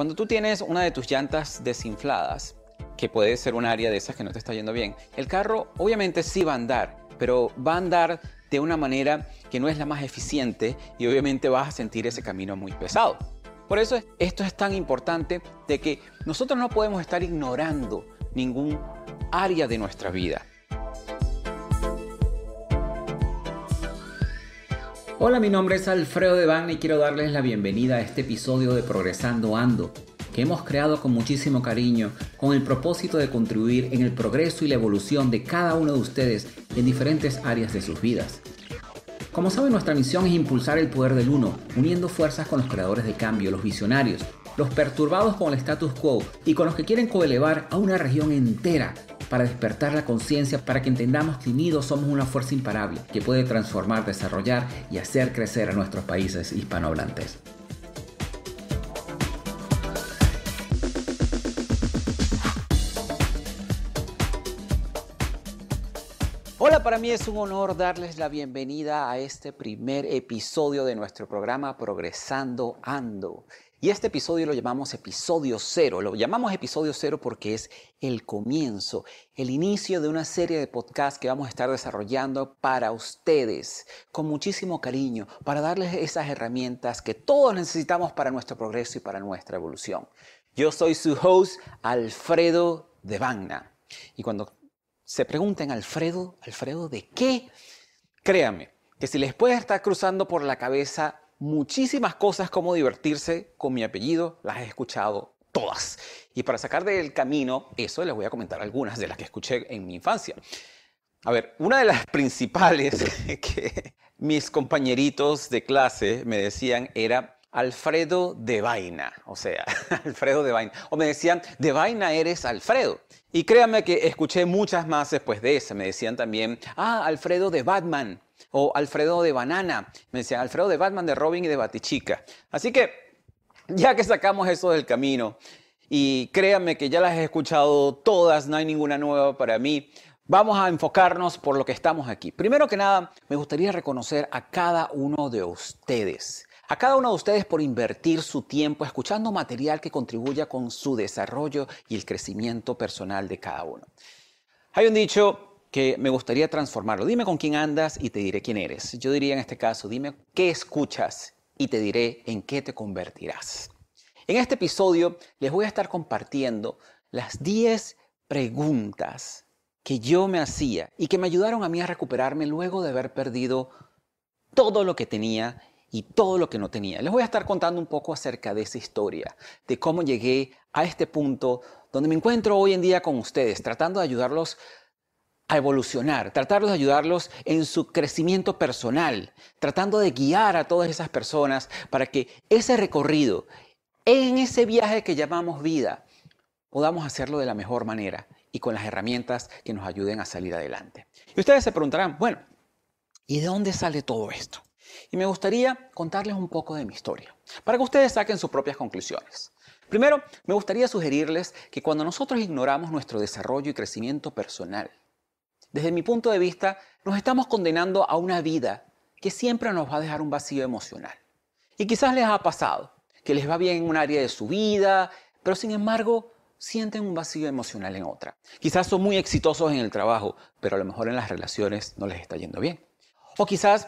Cuando tú tienes una de tus llantas desinfladas, que puede ser un área de esas que no te está yendo bien, el carro obviamente sí va a andar, pero va a andar de una manera que no es la más eficiente y obviamente vas a sentir ese camino muy pesado. Por eso esto es tan importante de que nosotros no podemos estar ignorando ningún área de nuestra vida. Hola, mi nombre es Alfredo Devane y quiero darles la bienvenida a este episodio de Progresando Ando, que hemos creado con muchísimo cariño, con el propósito de contribuir en el progreso y la evolución de cada uno de ustedes en diferentes áreas de sus vidas. Como saben, nuestra misión es impulsar el poder del uno, uniendo fuerzas con los creadores de cambio, los visionarios, los perturbados con el status quo y con los que quieren coelevar a una región entera para despertar la conciencia, para que entendamos que unidos somos una fuerza imparable que puede transformar, desarrollar y hacer crecer a nuestros países hispanohablantes. Hola, para mí es un honor darles la bienvenida a este primer episodio de nuestro programa Progresando Ando. Y este episodio lo llamamos episodio cero. Lo llamamos episodio cero porque es el comienzo, el inicio de una serie de podcasts que vamos a estar desarrollando para ustedes, con muchísimo cariño, para darles esas herramientas que todos necesitamos para nuestro progreso y para nuestra evolución. Yo soy su host, Alfredo de Vagna, Y cuando se pregunten, Alfredo, Alfredo, ¿de qué? Créame que si les puede estar cruzando por la cabeza muchísimas cosas como divertirse con mi apellido, las he escuchado todas. Y para sacar del camino eso, les voy a comentar algunas de las que escuché en mi infancia. A ver, una de las principales que mis compañeritos de clase me decían era, Alfredo de Vaina, o sea, Alfredo de Vaina. O me decían, de Vaina eres Alfredo. Y créanme que escuché muchas más después de eso, Me decían también, ah, Alfredo de Batman o Alfredo de Banana. Me decían, Alfredo de Batman, de Robin y de Batichica. Así que, ya que sacamos eso del camino, y créanme que ya las he escuchado todas, no hay ninguna nueva para mí. Vamos a enfocarnos por lo que estamos aquí. Primero que nada, me gustaría reconocer a cada uno de ustedes. A cada uno de ustedes por invertir su tiempo escuchando material que contribuya con su desarrollo y el crecimiento personal de cada uno. Hay un dicho que me gustaría transformarlo. Dime con quién andas y te diré quién eres. Yo diría en este caso, dime qué escuchas y te diré en qué te convertirás. En este episodio les voy a estar compartiendo las 10 preguntas que yo me hacía y que me ayudaron a mí a recuperarme luego de haber perdido todo lo que tenía y todo lo que no tenía. Les voy a estar contando un poco acerca de esa historia, de cómo llegué a este punto donde me encuentro hoy en día con ustedes, tratando de ayudarlos a evolucionar, tratarlos de ayudarlos en su crecimiento personal, tratando de guiar a todas esas personas para que ese recorrido, en ese viaje que llamamos vida, podamos hacerlo de la mejor manera y con las herramientas que nos ayuden a salir adelante. Y ustedes se preguntarán, bueno, ¿y de dónde sale todo esto? Y me gustaría contarles un poco de mi historia, para que ustedes saquen sus propias conclusiones. Primero, me gustaría sugerirles que cuando nosotros ignoramos nuestro desarrollo y crecimiento personal, desde mi punto de vista, nos estamos condenando a una vida que siempre nos va a dejar un vacío emocional. Y quizás les ha pasado que les va bien en un área de su vida, pero sin embargo sienten un vacío emocional en otra. Quizás son muy exitosos en el trabajo, pero a lo mejor en las relaciones no les está yendo bien. O quizás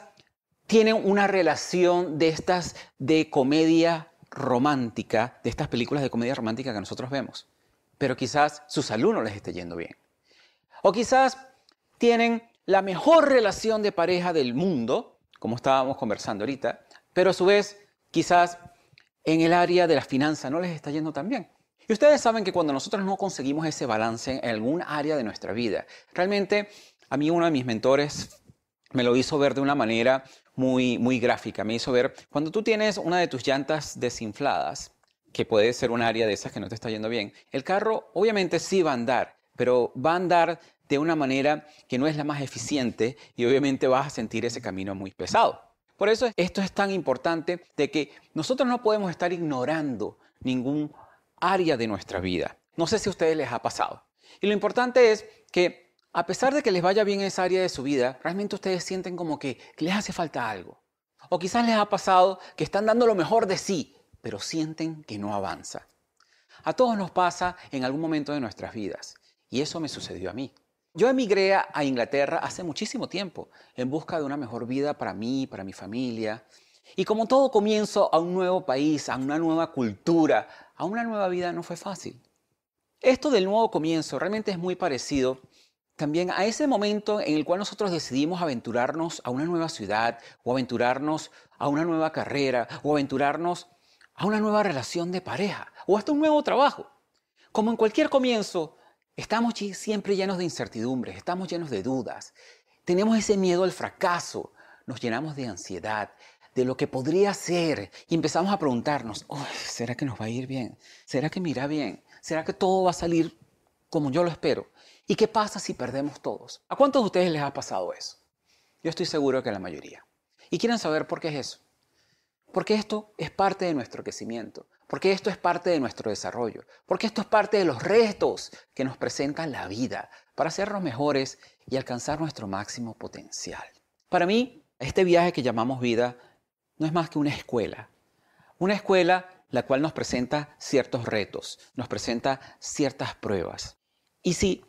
tienen una relación de estas de comedia romántica, de estas películas de comedia romántica que nosotros vemos, pero quizás sus alumnos les esté yendo bien. O quizás tienen la mejor relación de pareja del mundo, como estábamos conversando ahorita, pero a su vez quizás en el área de la finanza no les está yendo tan bien. Y ustedes saben que cuando nosotros no conseguimos ese balance en algún área de nuestra vida, realmente a mí uno de mis mentores me lo hizo ver de una manera muy, gráfica. Me hizo ver, cuando tú tienes una de tus llantas desinfladas, que puede ser un área de esas que no te está yendo bien, el carro obviamente sí va a andar, pero va a andar de una manera que no es la más eficiente y obviamente vas a sentir ese camino muy pesado. Por eso esto es tan importante de que nosotros no podemos estar ignorando ningún área de nuestra vida. No sé si a ustedes les ha pasado. Y lo importante es que a pesar de que les vaya bien esa área de su vida, realmente ustedes sienten como que, les hace falta algo. O quizás les ha pasado que están dando lo mejor de sí, pero sienten que no avanza. A todos nos pasa en algún momento de nuestras vidas. Y eso me sucedió a mí. Yo emigré a Inglaterra hace muchísimo tiempo en busca de una mejor vida para mí, para mi familia. Y como todo comienzo a un nuevo país, a una nueva cultura, a una nueva vida no fue fácil. Esto del nuevo comienzo realmente es muy parecido también a ese momento en el cual nosotros decidimos aventurarnos a una nueva ciudad o aventurarnos a una nueva carrera o aventurarnos a una nueva relación de pareja o hasta un nuevo trabajo. Como en cualquier comienzo, estamos siempre llenos de incertidumbres, estamos llenos de dudas, tenemos ese miedo al fracaso, nos llenamos de ansiedad, de lo que podría ser y empezamos a preguntarnos, ¿será que nos va a ir bien? ¿Será que me irá bien? ¿Será que todo va a salir como yo lo espero? ¿Y qué pasa si perdemos todos? ¿A cuántos de ustedes les ha pasado eso? Yo estoy seguro que a la mayoría. Y quieren saber por qué es eso. Porque esto es parte de nuestro crecimiento, porque esto es parte de nuestro desarrollo, porque esto es parte de los retos que nos presenta la vida para hacernos mejores y alcanzar nuestro máximo potencial. Para mí, este viaje que llamamos vida no es más que una escuela. Una escuela la cual nos presenta ciertos retos, nos presenta ciertas pruebas. Y si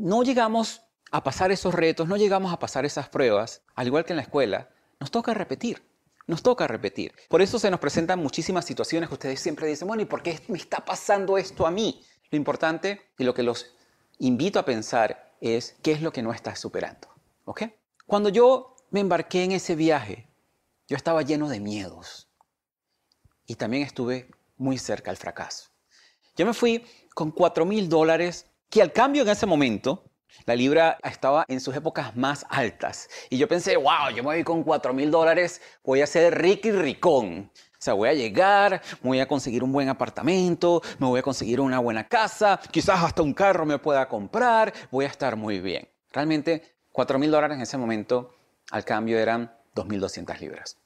no llegamos a pasar esos retos, no llegamos a pasar esas pruebas, al igual que en la escuela, nos toca repetir. Nos toca repetir. Por eso se nos presentan muchísimas situaciones que ustedes siempre dicen, bueno, ¿y por qué me está pasando esto a mí? Lo importante y lo que los invito a pensar es qué es lo que no estás superando. ¿Ok? Cuando yo me embarqué en ese viaje, yo estaba lleno de miedos y también estuve muy cerca al fracaso. Yo me fui con 4 mil dólares que al cambio en ese momento, la libra estaba en sus épocas más altas. Y yo pensé, wow, yo me voy con 4 mil dólares, voy a ser rico y ricón. O sea, voy a llegar, voy a conseguir un buen apartamento, me voy a conseguir una buena casa, quizás hasta un carro me pueda comprar, voy a estar muy bien. Realmente, 4 mil dólares en ese momento al cambio eran 2.200 libras.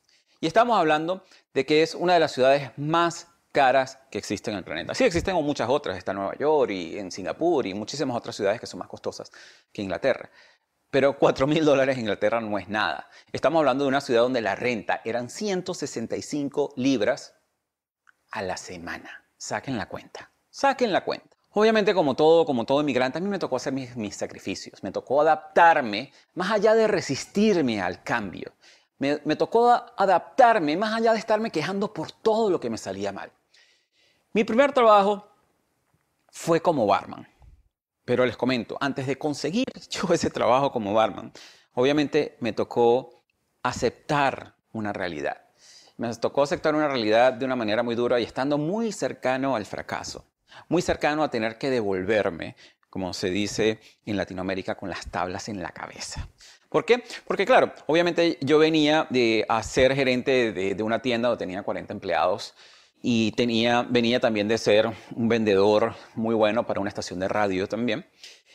Y estamos hablando de que es una de las ciudades más caras que existen en el planeta. Sí, existen muchas otras, está en Nueva York y en Singapur y muchísimas otras ciudades que son más costosas que Inglaterra. Pero 4 mil dólares en Inglaterra no es nada. Estamos hablando de una ciudad donde la renta eran 165 libras a la semana. Saquen la cuenta, saquen la cuenta. Obviamente, como todo, como todo inmigrante, a mí me tocó hacer mis, sacrificios, me tocó adaptarme, más allá de resistirme al cambio. me tocó adaptarme, más allá de estarme quejando por todo lo que me salía mal. Mi primer trabajo fue como barman. Pero les comento, antes de conseguir yo ese trabajo como barman, obviamente me tocó aceptar una realidad. Me tocó aceptar una realidad de una manera muy dura y estando muy cercano al fracaso, muy cercano a tener que devolverme, como se dice en Latinoamérica, con las tablas en la cabeza. ¿Por qué? Porque claro, obviamente yo venía de a ser gerente de, de una tienda donde tenía 40 empleados y venía también de ser un vendedor muy bueno para una estación de radio también.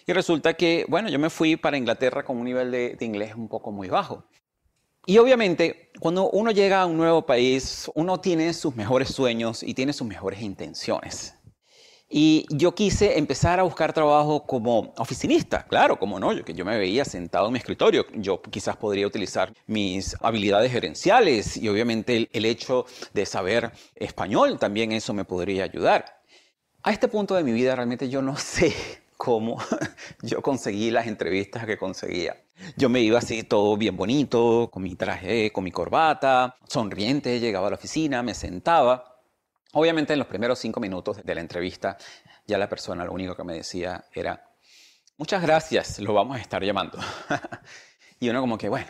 Y resulta que, bueno, yo me fui para Inglaterra con un nivel de inglés un poco muy bajo. Y obviamente, cuando uno llega a un nuevo país, uno tiene sus mejores sueños y tiene sus mejores intenciones. Y yo quise empezar a buscar trabajo como oficinista, claro, como no, yo, que yo me veía sentado en mi escritorio, yo quizás podría utilizar mis habilidades gerenciales y obviamente el hecho de saber español también eso me podría ayudar. A este punto de mi vida realmente yo no sé cómo yo conseguí las entrevistas que conseguía. Yo me iba así todo bien bonito, con mi traje, con mi corbata, sonriente, llegaba a la oficina, me sentaba Obviamente en los primeros cinco minutos de la entrevista ya la persona lo único que me decía era, muchas gracias, lo vamos a estar llamando. y uno como que, bueno,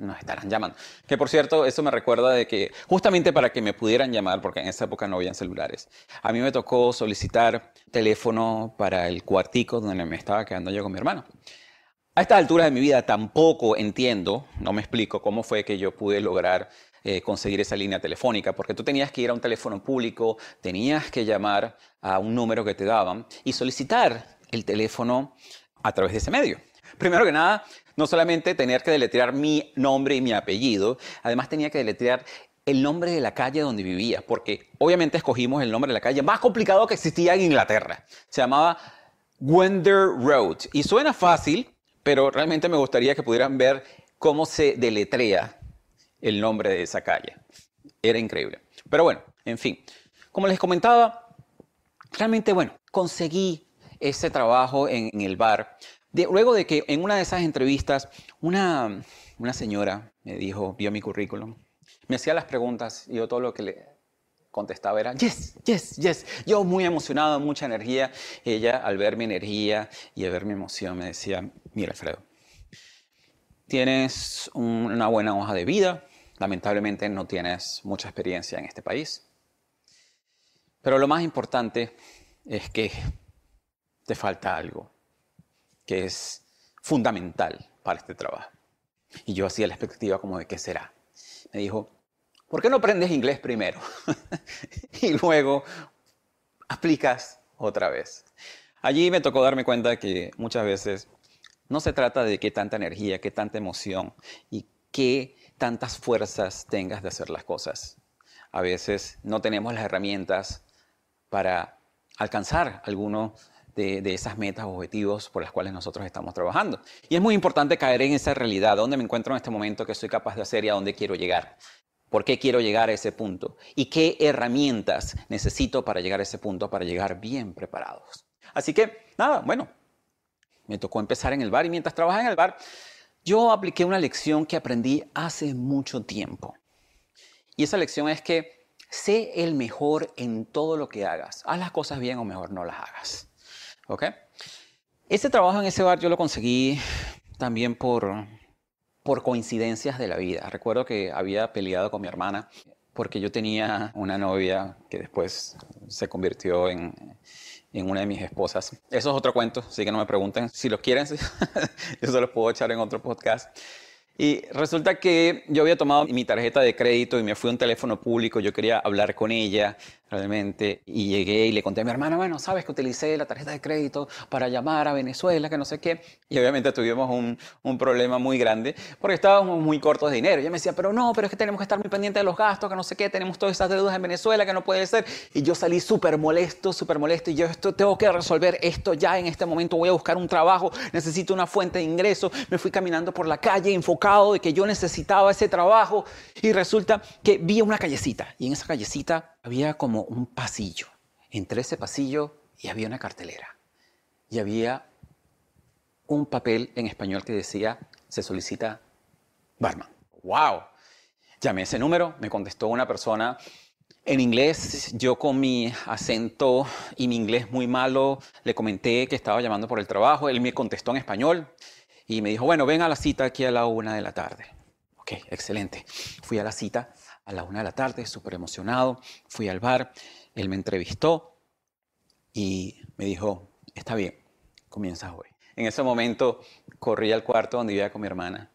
nos estarán llamando. Que por cierto, eso me recuerda de que justamente para que me pudieran llamar, porque en esa época no habían celulares, a mí me tocó solicitar teléfono para el cuartico donde me estaba quedando yo con mi hermano. A esta altura de mi vida tampoco entiendo, no me explico cómo fue que yo pude lograr eh, conseguir esa línea telefónica, porque tú tenías que ir a un teléfono público, tenías que llamar a un número que te daban y solicitar el teléfono a través de ese medio. Primero que nada, no solamente tener que deletrear mi nombre y mi apellido, además tenía que deletrear el nombre de la calle donde vivía, porque obviamente escogimos el nombre de la calle más complicado que existía en Inglaterra. Se llamaba Wender Road. Y suena fácil, pero realmente me gustaría que pudieran ver cómo se deletrea el nombre de esa calle. Era increíble. Pero bueno, en fin. Como les comentaba, realmente, bueno, conseguí ese trabajo en, el bar. De, luego de que en una de esas entrevistas, una, una señora me dijo, vio mi currículum, me hacía las preguntas y yo todo lo que le contestaba era, yes, yes, yes. Yo muy emocionado, mucha energía. Ella, al ver mi energía y al ver mi emoción, me decía, mira, Alfredo, Tienes una buena hoja de vida, lamentablemente no tienes mucha experiencia en este país. Pero lo más importante es que te falta algo que es fundamental para este trabajo. Y yo hacía la expectativa como de qué será. Me dijo, ¿por qué no aprendes inglés primero? y luego aplicas otra vez. Allí me tocó darme cuenta que muchas veces no se trata de qué tanta energía, qué tanta emoción y qué tantas fuerzas tengas de hacer las cosas. A veces no tenemos las herramientas para alcanzar alguno de, esas metas o objetivos por las cuales nosotros estamos trabajando. Y es muy importante caer en esa realidad, dónde me encuentro en este momento, que soy capaz de hacer y a dónde quiero llegar. ¿Por qué quiero llegar a ese punto? ¿Y qué herramientas necesito para llegar a ese punto, para llegar bien preparados? Así que, nada, bueno, me tocó empezar en el bar y mientras trabajaba en el bar, yo apliqué una lección que aprendí hace mucho tiempo. Y esa lección es que sé el mejor en todo lo que hagas. Haz las cosas bien o mejor no las hagas. ¿Ok? Ese trabajo en ese bar yo lo conseguí también por, por coincidencias de la vida. Recuerdo que había peleado con mi hermana porque yo tenía una novia que después se convirtió en, en una de mis esposas. Eso es otro cuento, así que no me pregunten. Si los quieren, yo se los puedo echar en otro podcast. Y resulta que yo había tomado mi tarjeta de crédito y me fui a un teléfono público, yo quería hablar con ella, realmente. Y llegué y le conté a mi hermana, bueno, sabes que utilicé la tarjeta de crédito para llamar a Venezuela, que no sé qué. Y obviamente tuvimos un, un problema muy grande porque estábamos muy cortos de dinero. Ella me decía, pero no, pero es que tenemos que estar muy pendientes de los gastos, que no sé qué, tenemos todas esas deudas en Venezuela, que no puede ser. Y yo salí súper molesto, súper molesto. Y yo esto, tengo que resolver esto ya en este momento. Voy a buscar un trabajo, necesito una fuente de ingreso. Me fui caminando por la calle enfocado de que yo necesitaba ese trabajo. Y resulta que vi una callecita. Y en esa callecita había como un pasillo. Entre ese pasillo y había una cartelera. Y había un papel en español que decía, se solicita barman. ¡Wow! Llamé ese número, me contestó una persona en inglés, yo con mi acento y mi inglés muy malo, le comenté que estaba llamando por el trabajo, él me contestó en español y me dijo, bueno, ven a la cita aquí a la una de la tarde. Ok, excelente. Fui a la cita a la una de la tarde, súper emocionado. Fui al bar, él me entrevistó y me dijo, está bien, comienzas hoy. En ese momento corrí al cuarto donde vivía con mi hermana.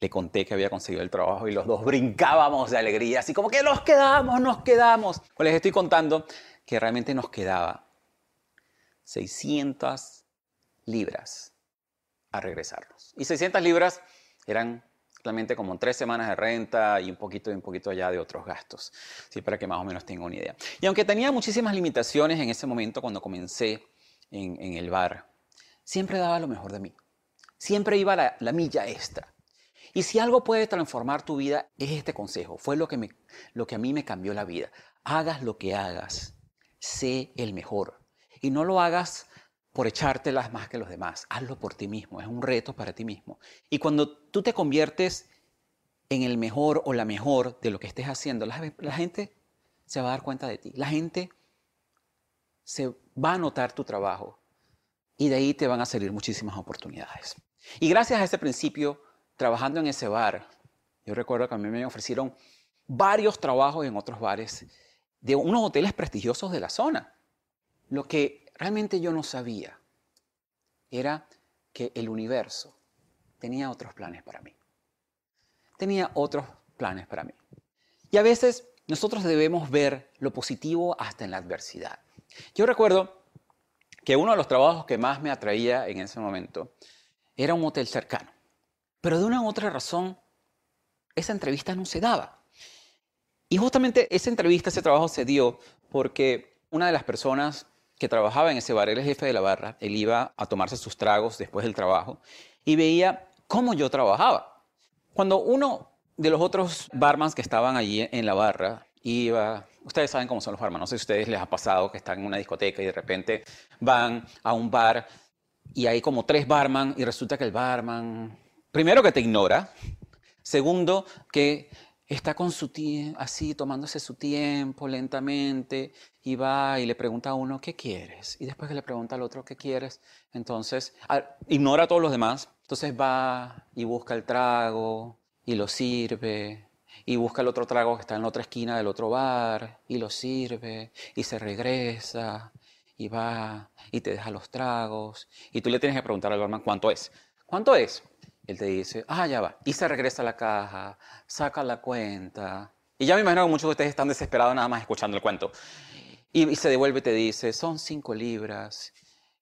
Le conté que había conseguido el trabajo y los dos brincábamos de alegría, así como que nos quedamos, nos quedamos. Pues les estoy contando que realmente nos quedaba 600 libras a regresarnos. Y 600 libras eran como tres semanas de renta y un poquito y un poquito allá de otros gastos, ¿sí? para que más o menos tenga una idea. Y aunque tenía muchísimas limitaciones en ese momento cuando comencé en, el bar, siempre daba lo mejor de mí. Siempre iba la, la milla extra. Y si algo puede transformar tu vida es este consejo. Fue lo que, lo que a mí me cambió la vida. Hagas lo que hagas. Sé el mejor. Y no lo hagas por echártelas más que los demás. Hazlo por ti mismo, es un reto para ti mismo. Y cuando tú te conviertes en el mejor o la mejor de lo que estés haciendo, la, gente se va a dar cuenta de ti. La gente se va a notar tu trabajo y de ahí te van a salir muchísimas oportunidades. Y gracias a ese principio, trabajando en ese bar, yo recuerdo que a mí me ofrecieron varios trabajos en otros bares de unos hoteles prestigiosos de la zona, lo que realmente yo no sabía era que el universo tenía otros planes para mí. Tenía otros planes para mí. Y a veces nosotros debemos ver lo positivo hasta en la adversidad. Yo recuerdo que uno de los trabajos que más me atraía en ese momento era un hotel cercano. Pero de una u otra razón, esa entrevista no se daba. Y justamente esa entrevista, ese trabajo se dio porque una de las personas trabajaba en ese bar, el jefe de la barra, él iba a tomarse sus tragos después del trabajo y veía cómo yo trabajaba. Cuando uno de los otros barmans que estaban allí en la barra iba, ustedes saben cómo son los barman, no sé si a ustedes les ha pasado que están en una discoteca y de repente van a un bar y hay como tres barman y resulta que el barman, primero que te ignora, segundo que está con su así tomándose su tiempo lentamente y va y le pregunta a uno qué quieres y después que le pregunta al otro qué quieres entonces ah, ignora a todos los demás entonces va y busca el trago y lo sirve y busca el otro trago que está en la otra esquina del otro bar y lo sirve y se regresa y va y te deja los tragos y tú le tienes que preguntar al barman cuánto es cuánto es él te dice, ah, ya va. Y se regresa a la caja, saca la cuenta. Y ya me imagino que muchos de ustedes están desesperados nada más escuchando el cuento. Y, se devuelve y te dice, son cinco libras.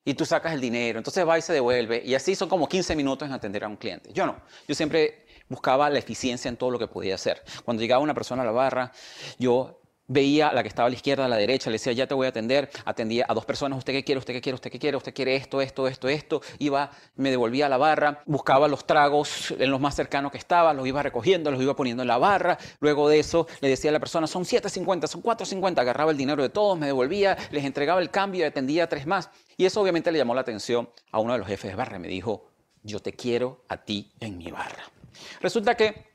Y tú sacas el dinero. Entonces va y se devuelve. Y así son como 15 minutos en atender a un cliente. Yo no. Yo siempre buscaba la eficiencia en todo lo que podía hacer. Cuando llegaba una persona a la barra, yo veía a la que estaba a la izquierda, a la derecha, le decía, ya te voy a atender, atendía a dos personas, usted qué quiere, usted qué quiere, usted qué quiere, usted quiere esto, esto, esto, esto, iba, me devolvía a la barra, buscaba los tragos en los más cercanos que estaba, los iba recogiendo, los iba poniendo en la barra, luego de eso le decía a la persona, son 7.50, son 4.50, agarraba el dinero de todos, me devolvía, les entregaba el cambio y atendía tres más. Y eso obviamente le llamó la atención a uno de los jefes de barra, me dijo, yo te quiero a ti en mi barra. Resulta que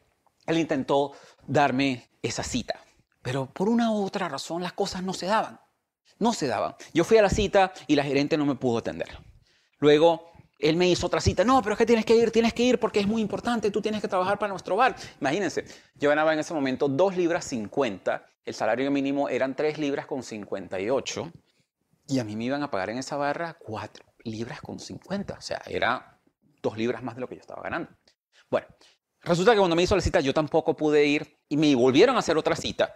él intentó darme esa cita pero por una u otra razón las cosas no se daban. No se daban. Yo fui a la cita y la gerente no me pudo atender. Luego él me hizo otra cita. No, pero es que tienes que ir, tienes que ir porque es muy importante. Tú tienes que trabajar para nuestro bar. Imagínense, yo ganaba en ese momento 2 libras 50. El salario mínimo eran 3 libras con 58. Y a mí me iban a pagar en esa barra 4 libras con 50. O sea, era 2 libras más de lo que yo estaba ganando. Bueno, resulta que cuando me hizo la cita yo tampoco pude ir y me volvieron a hacer otra cita.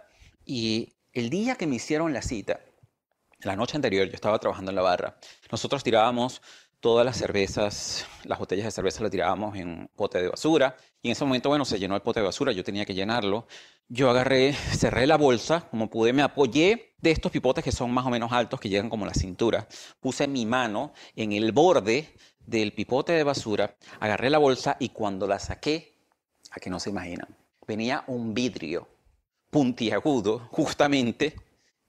Y el día que me hicieron la cita, la noche anterior yo estaba trabajando en la barra. Nosotros tirábamos todas las cervezas, las botellas de cerveza las tirábamos en un pote de basura. Y en ese momento, bueno, se llenó el pote de basura, yo tenía que llenarlo. Yo agarré, cerré la bolsa como pude, me apoyé de estos pipotes que son más o menos altos, que llegan como a la cintura. Puse mi mano en el borde del pipote de basura, agarré la bolsa y cuando la saqué, a que no se imaginan, venía un vidrio puntiagudo justamente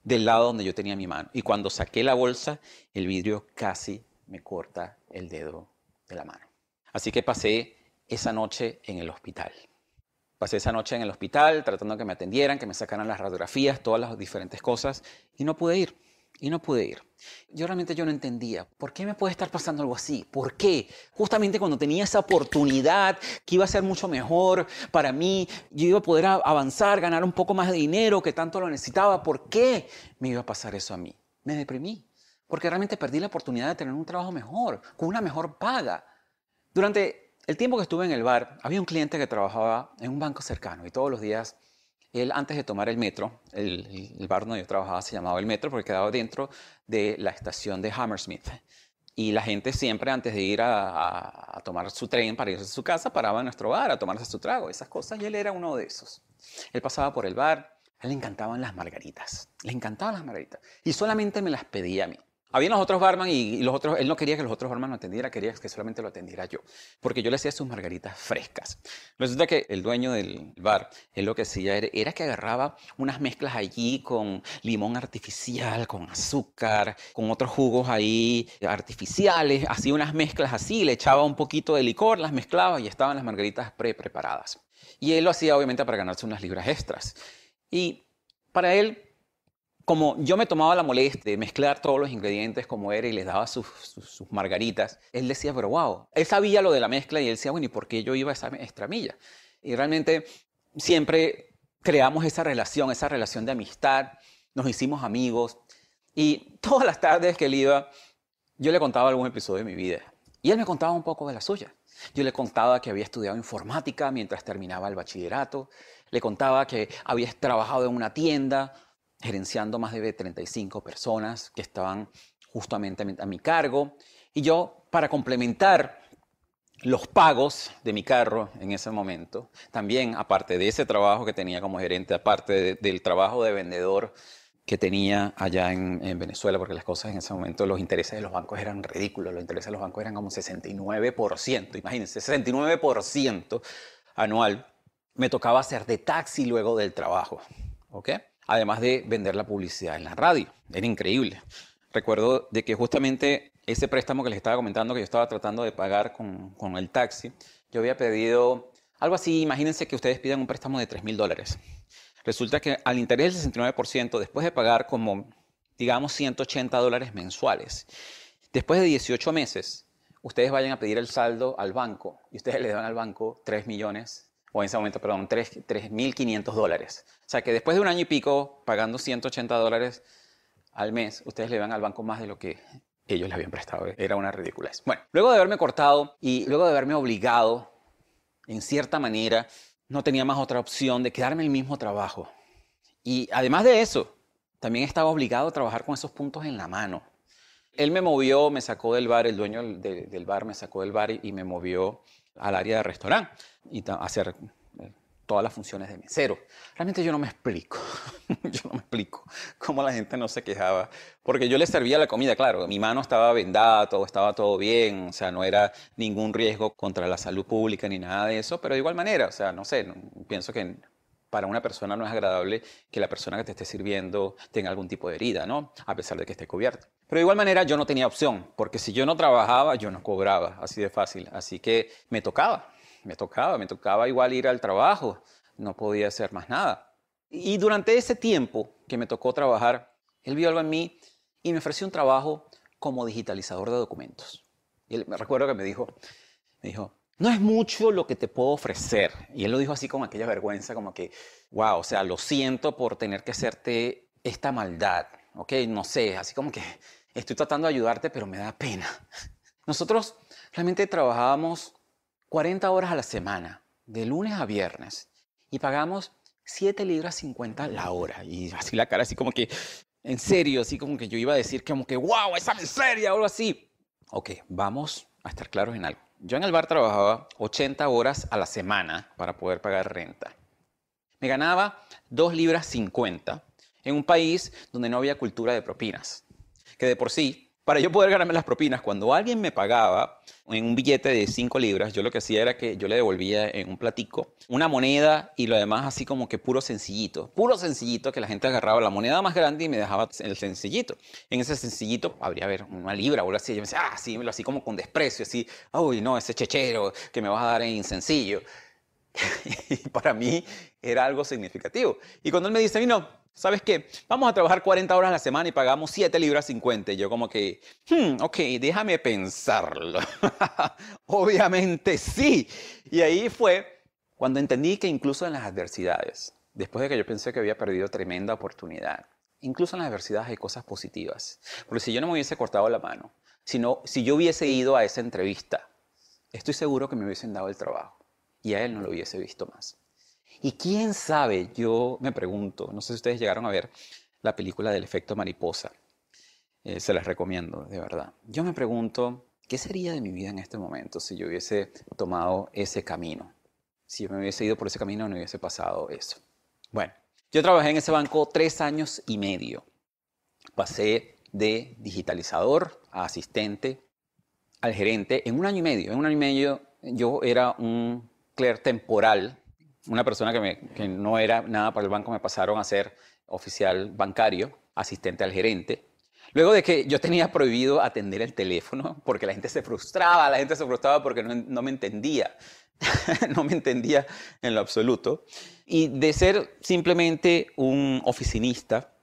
del lado donde yo tenía mi mano. Y cuando saqué la bolsa, el vidrio casi me corta el dedo de la mano. Así que pasé esa noche en el hospital. Pasé esa noche en el hospital tratando que me atendieran, que me sacaran las radiografías, todas las diferentes cosas, y no pude ir y no pude ir. Yo realmente yo no entendía, ¿por qué me puede estar pasando algo así? ¿Por qué? Justamente cuando tenía esa oportunidad que iba a ser mucho mejor para mí, yo iba a poder avanzar, ganar un poco más de dinero que tanto lo necesitaba, ¿por qué me iba a pasar eso a mí? Me deprimí, porque realmente perdí la oportunidad de tener un trabajo mejor, con una mejor paga. Durante el tiempo que estuve en el bar, había un cliente que trabajaba en un banco cercano y todos los días él, antes de tomar el metro, el, bar donde yo trabajaba se llamaba el metro porque quedaba dentro de la estación de Hammersmith. Y la gente siempre, antes de ir a, tomar su tren para irse a su casa, paraba en nuestro bar a tomarse su trago, esas cosas, y él era uno de esos. Él pasaba por el bar, él le encantaban las margaritas, le encantaban las margaritas, y solamente me las pedía a mí. Había los otros barman y, los otros, él no quería que los otros barman lo atendiera, quería que solamente lo atendiera yo, porque yo le hacía sus margaritas frescas. Resulta que el dueño del bar, él lo que hacía era, era que agarraba unas mezclas allí con limón artificial, con azúcar, con otros jugos ahí artificiales, hacía unas mezclas así, le echaba un poquito de licor, las mezclaba y estaban las margaritas pre-preparadas. Y él lo hacía obviamente para ganarse unas libras extras. Y para él como yo me tomaba la molestia de mezclar todos los ingredientes como era y les daba sus, margaritas, él decía, pero wow, él sabía lo de la mezcla y él decía, bueno, ¿y por qué yo iba a esa extramilla Y realmente siempre creamos esa relación, esa relación de amistad, nos hicimos amigos y todas las tardes que él iba, yo le contaba algún episodio de mi vida y él me contaba un poco de la suya. Yo le contaba que había estudiado informática mientras terminaba el bachillerato, le contaba que había trabajado en una tienda, gerenciando más de 35 personas que estaban justamente a mi cargo. Y yo, para complementar los pagos de mi carro en ese momento, también aparte de ese trabajo que tenía como gerente, aparte del trabajo de vendedor que tenía allá en, en, Venezuela, porque las cosas en ese momento, los intereses de los bancos eran ridículos, los intereses de los bancos eran como 69%, imagínense, 69% anual. Me tocaba hacer de taxi luego del trabajo, ¿ok? además de vender la publicidad en la radio. Era increíble. Recuerdo de que justamente ese préstamo que les estaba comentando que yo estaba tratando de pagar con, el taxi, yo había pedido algo así, imagínense que ustedes pidan un préstamo de 3 mil dólares. Resulta que al interés del 69%, después de pagar como, digamos, 180 dólares mensuales, después de 18 meses, ustedes vayan a pedir el saldo al banco y ustedes le dan al banco 3 millones o en ese momento, perdón, 3.500 dólares. O sea que después de un año y pico, pagando 180 dólares al mes, ustedes le van al banco más de lo que ellos le habían prestado. Era una ridiculez. Bueno, luego de haberme cortado y luego de haberme obligado, en cierta manera, no tenía más otra opción de quedarme en el mismo trabajo. Y además de eso, también estaba obligado a trabajar con esos puntos en la mano. Él me movió, me sacó del bar, el dueño del, bar me sacó del bar y, me movió al área de restaurante y a hacer eh, todas las funciones de mesero. Realmente yo no me explico, yo no me explico cómo la gente no se quejaba, porque yo le servía la comida, claro, mi mano estaba vendada, todo estaba todo bien, o sea, no era ningún riesgo contra la salud pública ni nada de eso, pero de igual manera, o sea, no sé, pienso que para una persona no es agradable que la persona que te esté sirviendo tenga algún tipo de herida, ¿no? A pesar de que esté cubierta. Pero de igual manera yo no tenía opción, porque si yo no trabajaba, yo no cobraba, así de fácil. Así que me tocaba, me tocaba, me tocaba igual ir al trabajo, no podía hacer más nada. Y durante ese tiempo que me tocó trabajar, él vio algo en mí y me ofreció un trabajo como digitalizador de documentos. Y él, me recuerdo que me dijo, me dijo, no es mucho lo que te puedo ofrecer. Y él lo dijo así con aquella vergüenza, como que, wow, o sea, lo siento por tener que hacerte esta maldad, ¿ok? No sé, así como que estoy tratando de ayudarte, pero me da pena. Nosotros realmente trabajábamos 40 horas a la semana, de lunes a viernes, y pagamos 7 libras 50 la hora. Y así la cara, así como que, en serio, así como que yo iba a decir como que, wow, esa miseria o algo así. Ok, vamos a estar claros en algo. Yo en el bar trabajaba 80 horas a la semana para poder pagar renta. Me ganaba 2 libras 50 en un país donde no había cultura de propinas, que de por sí para yo poder ganarme las propinas, cuando alguien me pagaba en un billete de 5 libras, yo lo que hacía era que yo le devolvía en un platico una moneda y lo demás así como que puro sencillito, puro sencillito que la gente agarraba la moneda más grande y me dejaba el sencillito. En ese sencillito habría haber una libra o algo así, yo me decía, ah, sí, así como con desprecio, así, ay, no, ese chechero que me vas a dar en sencillo. y para mí era algo significativo. Y cuando él me dice, no, ¿sabes qué? Vamos a trabajar 40 horas a la semana y pagamos 7 libras 50. yo como que, hmm, ok, déjame pensarlo. Obviamente sí. Y ahí fue cuando entendí que incluso en las adversidades, después de que yo pensé que había perdido tremenda oportunidad, incluso en las adversidades hay cosas positivas. Porque si yo no me hubiese cortado la mano, sino si yo hubiese ido a esa entrevista, estoy seguro que me hubiesen dado el trabajo y a él no lo hubiese visto más. Y quién sabe, yo me pregunto, no sé si ustedes llegaron a ver la película del efecto mariposa. Eh, se las recomiendo, de verdad. Yo me pregunto, ¿qué sería de mi vida en este momento si yo hubiese tomado ese camino? Si yo me hubiese ido por ese camino, no hubiese pasado eso. Bueno, yo trabajé en ese banco tres años y medio. Pasé de digitalizador a asistente al gerente en un año y medio. En un año y medio yo era un clerk temporal, una persona que, no era nada para el banco, me pasaron a ser oficial bancario, asistente al gerente. Luego de que yo tenía prohibido atender el teléfono porque la gente se frustraba, la gente se frustraba porque no, no me entendía, no me entendía en lo absoluto. Y de ser simplemente un oficinista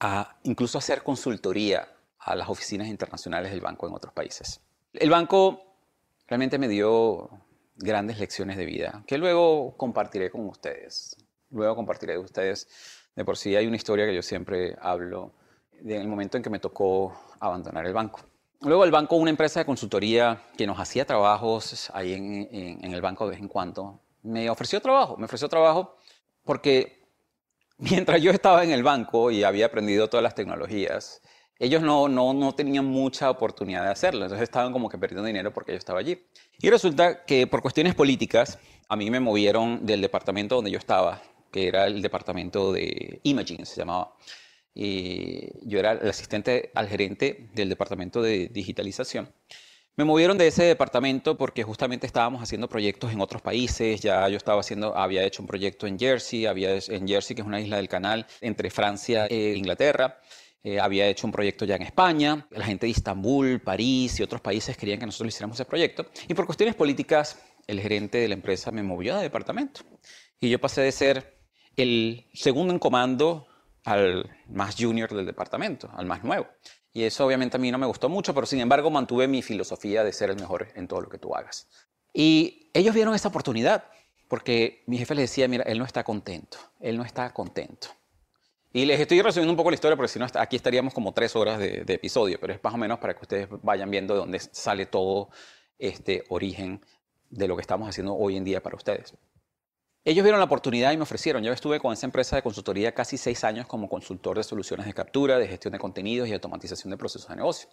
a incluso hacer consultoría a las oficinas internacionales del banco en otros países. El banco realmente me dio grandes lecciones de vida que luego compartiré con ustedes. Luego compartiré con ustedes. De por sí hay una historia que yo siempre hablo del momento en que me tocó abandonar el banco. Luego el banco, una empresa de consultoría que nos hacía trabajos ahí en, el banco de vez en cuando, me ofreció trabajo. Me ofreció trabajo porque mientras yo estaba en el banco y había aprendido todas las tecnologías, ellos no, no, tenían mucha oportunidad de hacerlo, entonces estaban como que perdiendo dinero porque yo estaba allí. Y resulta que por cuestiones políticas, a mí me movieron del departamento donde yo estaba, que era el departamento de Imaging, se llamaba. Y yo era el asistente al gerente del departamento de digitalización. Me movieron de ese departamento porque justamente estábamos haciendo proyectos en otros países. Ya yo estaba haciendo, había hecho un proyecto en Jersey, había en Jersey, que es una isla del canal, entre Francia e Inglaterra. Eh, había hecho un proyecto ya en España, la gente de Istambul, París y otros países querían que nosotros hiciéramos ese proyecto. Y por cuestiones políticas, el gerente de la empresa me movió de departamento. Y yo pasé de ser el segundo en comando al más junior del departamento, al más nuevo. Y eso obviamente a mí no me gustó mucho, pero sin embargo mantuve mi filosofía de ser el mejor en todo lo que tú hagas. Y ellos vieron esa oportunidad, porque mi jefe les decía, mira, él no está contento, él no está contento. Y les estoy resumiendo un poco la historia porque si no, aquí estaríamos como tres horas de, de, episodio, pero es más o menos para que ustedes vayan viendo de dónde sale todo este origen de lo que estamos haciendo hoy en día para ustedes. Ellos vieron la oportunidad y me ofrecieron. Yo estuve con esa empresa de consultoría casi seis años como consultor de soluciones de captura, de gestión de contenidos y automatización de procesos de negocio.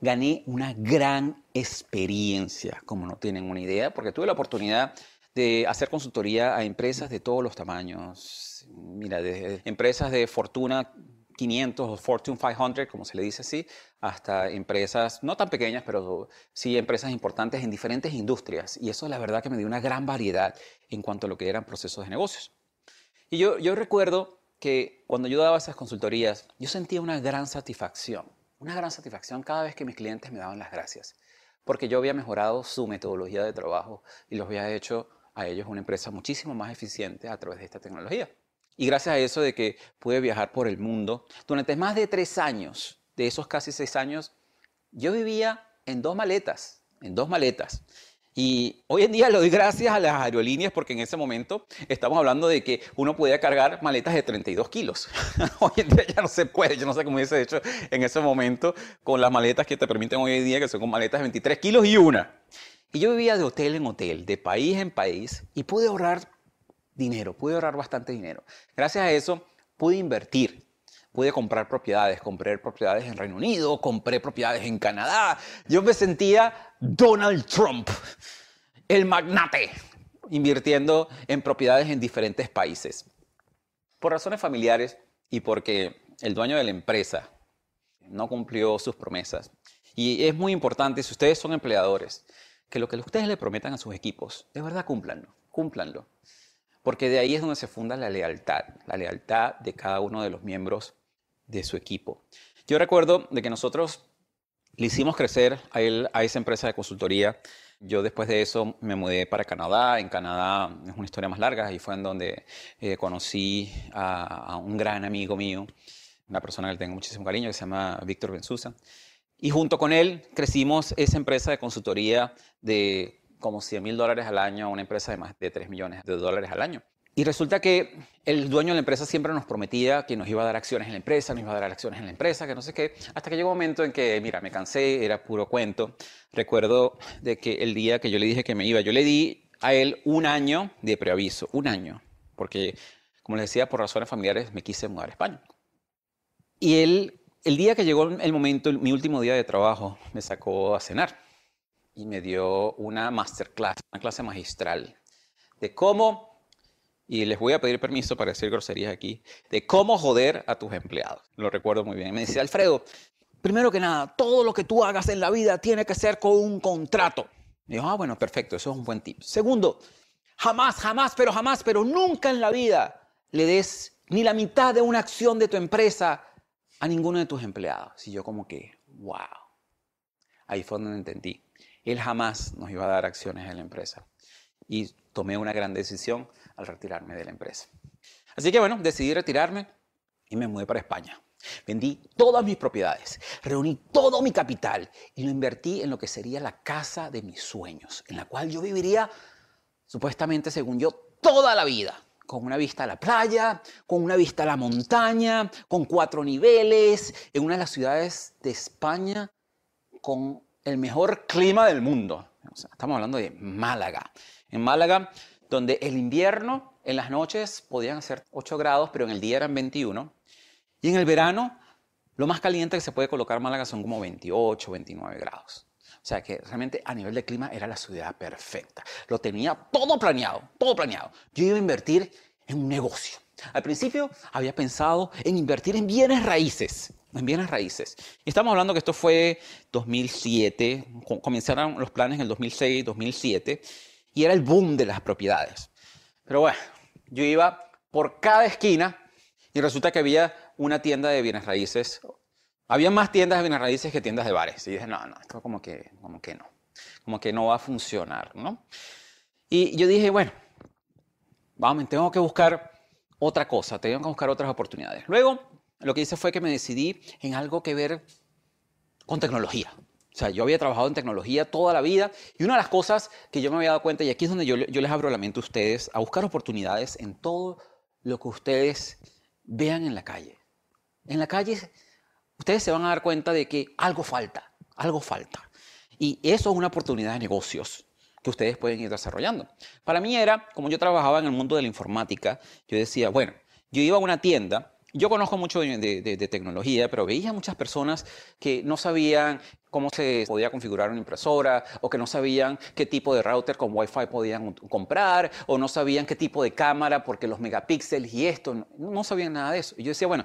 Gané una gran experiencia, como no tienen una idea, porque tuve la oportunidad de hacer consultoría a empresas de todos los tamaños, mira, desde empresas de fortuna 500 o Fortune 500, como se le dice así, hasta empresas no tan pequeñas, pero sí empresas importantes en diferentes industrias. Y eso la verdad que me dio una gran variedad en cuanto a lo que eran procesos de negocios. Y yo, yo recuerdo que cuando yo daba esas consultorías, yo sentía una gran satisfacción, una gran satisfacción cada vez que mis clientes me daban las gracias, porque yo había mejorado su metodología de trabajo y los había hecho a ellos una empresa muchísimo más eficiente a través de esta tecnología. Y gracias a eso de que pude viajar por el mundo, durante más de tres años, de esos casi seis años, yo vivía en dos maletas, en dos maletas. Y hoy en día lo doy gracias a las aerolíneas porque en ese momento estamos hablando de que uno podía cargar maletas de 32 kilos. hoy en día ya no se puede, yo no sé cómo hubiese hecho en ese momento con las maletas que te permiten hoy en día, que son con maletas de 23 kilos y una. Y yo vivía de hotel en hotel, de país en país, y pude ahorrar dinero, pude ahorrar bastante dinero. Gracias a eso pude invertir, pude comprar propiedades, compré propiedades en Reino Unido, compré propiedades en Canadá. Yo me sentía Donald Trump, el magnate, invirtiendo en propiedades en diferentes países. Por razones familiares y porque el dueño de la empresa no cumplió sus promesas. Y es muy importante, si ustedes son empleadores, que lo que ustedes le prometan a sus equipos, de verdad cúmplanlo, cúmplanlo porque de ahí es donde se funda la lealtad, la lealtad de cada uno de los miembros de su equipo. Yo recuerdo de que nosotros le hicimos crecer a, esa empresa de consultoría. Yo después de eso me mudé para Canadá. En Canadá es una historia más larga y fue en donde eh, conocí a, un gran amigo mío, una persona que le tengo muchísimo cariño, que se llama Víctor Benzusa. Y junto con él crecimos esa empresa de consultoría de como 100 mil dólares al año a una empresa de más de 3 millones de dólares al año. Y resulta que el dueño de la empresa siempre nos prometía que nos iba a dar acciones en la empresa, nos iba a dar acciones en la empresa, que no sé qué, hasta que llegó un momento en que, mira, me cansé, era puro cuento. Recuerdo de que el día que yo le dije que me iba, yo le di a él un año de preaviso, un año, porque, como les decía, por razones familiares me quise mudar a España. Y él, el día que llegó el momento, mi último día de trabajo, me sacó a cenar y me dio una masterclass, una clase magistral de cómo, y les voy a pedir permiso para decir groserías aquí, de cómo joder a tus empleados. Lo recuerdo muy bien. Me decía, Alfredo, primero que nada, todo lo que tú hagas en la vida tiene que ser con un contrato. Me dijo, ah, bueno, perfecto, eso es un buen tip. Segundo, jamás, jamás, pero jamás, pero nunca en la vida le des ni la mitad de una acción de tu empresa a ninguno de tus empleados. Y yo como que, wow. Ahí fue donde entendí él jamás nos iba a dar acciones en la empresa. Y tomé una gran decisión al retirarme de la empresa. Así que bueno, decidí retirarme y me mudé para España. Vendí todas mis propiedades, reuní todo mi capital y lo invertí en lo que sería la casa de mis sueños, en la cual yo viviría supuestamente, según yo, toda la vida con una vista a la playa, con una vista a la montaña, con cuatro niveles, en una de las ciudades de España con el mejor clima del mundo. estamos hablando de Málaga. En Málaga, donde el invierno en las noches podían ser 8 grados, pero en el día eran 21. Y en el verano, lo más caliente que se puede colocar Málaga son como 28, 29 grados. O sea que realmente a nivel de clima era la ciudad perfecta. Lo tenía todo planeado, todo planeado. Yo iba a invertir en un negocio. Al principio había pensado en invertir en bienes raíces en bienes raíces. Y estamos hablando que esto fue 2007, comenzaron los planes en el 2006, 2007, y era el boom de las propiedades. Pero bueno, yo iba por cada esquina y resulta que había una tienda de bienes raíces. Había más tiendas de bienes raíces que tiendas de bares. Y dije, no, no, esto como que, como que no. Como que no va a funcionar, ¿no? Y yo dije, bueno, vamos, tengo que buscar otra cosa, tengo que buscar otras oportunidades. Luego lo que hice fue que me decidí en algo que ver con tecnología. O sea, yo había trabajado en tecnología toda la vida y una de las cosas que yo me había dado cuenta, y aquí es donde yo, les abro la mente a ustedes, a buscar oportunidades en todo lo que ustedes vean en la calle. En la calle ustedes se van a dar cuenta de que algo falta, algo falta. Y eso es una oportunidad de negocios que ustedes pueden ir desarrollando. Para mí era, como yo trabajaba en el mundo de la informática, yo decía, bueno, yo iba a una tienda yo conozco mucho de, tecnología, pero veía muchas personas que no sabían cómo se podía configurar una impresora, o que no sabían qué tipo de router con Wi-Fi podían comprar, o no sabían qué tipo de cámara, porque los megapíxeles y esto, no, no sabían nada de eso. Y yo decía, bueno,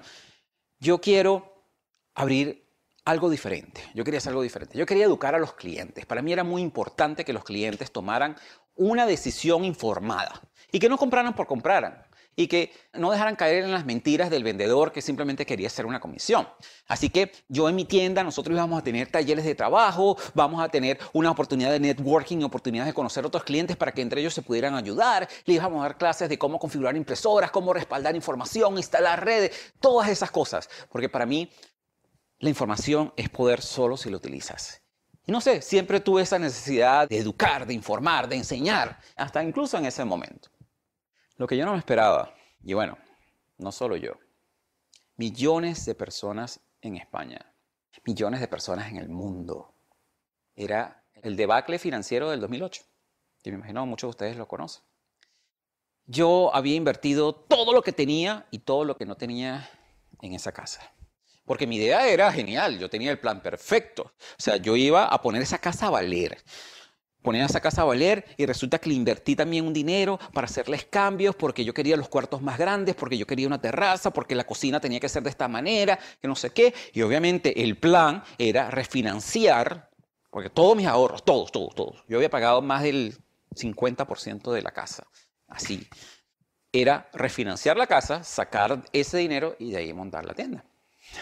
yo quiero abrir algo diferente. Yo quería hacer algo diferente. Yo quería educar a los clientes. Para mí era muy importante que los clientes tomaran una decisión informada y que no compraran por compraran y que no dejaran caer en las mentiras del vendedor que simplemente quería hacer una comisión. Así que yo en mi tienda, nosotros íbamos a tener talleres de trabajo, vamos a tener una oportunidad de networking, oportunidades de conocer a otros clientes para que entre ellos se pudieran ayudar, Le íbamos a dar clases de cómo configurar impresoras, cómo respaldar información, instalar redes, todas esas cosas, porque para mí la información es poder solo si lo utilizas. Y no sé, siempre tuve esa necesidad de educar, de informar, de enseñar, hasta incluso en ese momento. Lo que yo no me esperaba, y bueno, no solo yo, millones de personas en España, millones de personas en el mundo. Era el debacle financiero del 2008, Yo me imagino muchos de ustedes lo conocen. Yo había invertido todo lo que tenía y todo lo que no tenía en esa casa. Porque mi idea era genial, yo tenía el plan perfecto. O sea, yo iba a poner esa casa a valer. Ponía esa casa a valer y resulta que le invertí también un dinero para hacerles cambios porque yo quería los cuartos más grandes, porque yo quería una terraza, porque la cocina tenía que ser de esta manera, que no sé qué. Y obviamente el plan era refinanciar, porque todos mis ahorros, todos, todos, todos. Yo había pagado más del 50% de la casa, así. Era refinanciar la casa, sacar ese dinero y de ahí montar la tienda.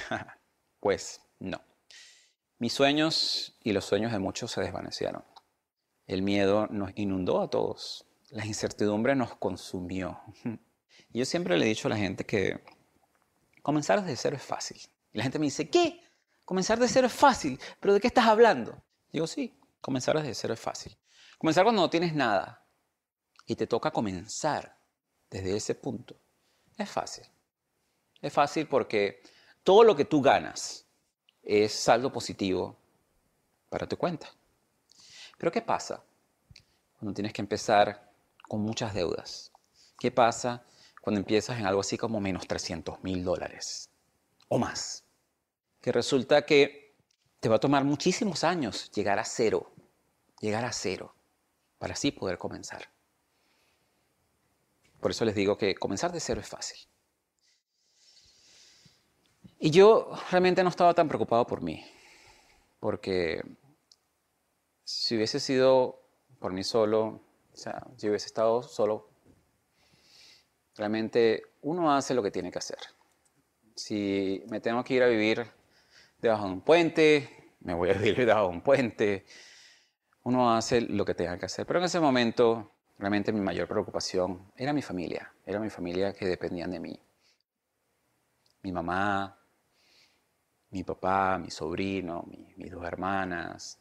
pues no. Mis sueños y los sueños de muchos se desvanecieron. El miedo nos inundó a todos. La incertidumbre nos consumió. Yo siempre le he dicho a la gente que comenzar desde cero es fácil. Y la gente me dice, ¿qué? Comenzar de cero es fácil, pero ¿de qué estás hablando? digo, sí, comenzar desde cero es fácil. Comenzar cuando no tienes nada y te toca comenzar desde ese punto. Es fácil. Es fácil porque todo lo que tú ganas es saldo positivo para tu cuenta. Pero ¿qué pasa cuando tienes que empezar con muchas deudas? ¿Qué pasa cuando empiezas en algo así como menos 300 mil dólares o más? Que resulta que te va a tomar muchísimos años llegar a cero, llegar a cero, para así poder comenzar. Por eso les digo que comenzar de cero es fácil. Y yo realmente no estaba tan preocupado por mí, porque si hubiese sido por mí solo, o sea, si hubiese estado solo, realmente uno hace lo que tiene que hacer. Si me tengo que ir a vivir debajo de un puente, me voy a vivir debajo de un puente. Uno hace lo que tenga que hacer. Pero en ese momento, realmente mi mayor preocupación era mi familia, era mi familia que dependían de mí. Mi mamá, mi papá, mi sobrino, mis dos hermanas,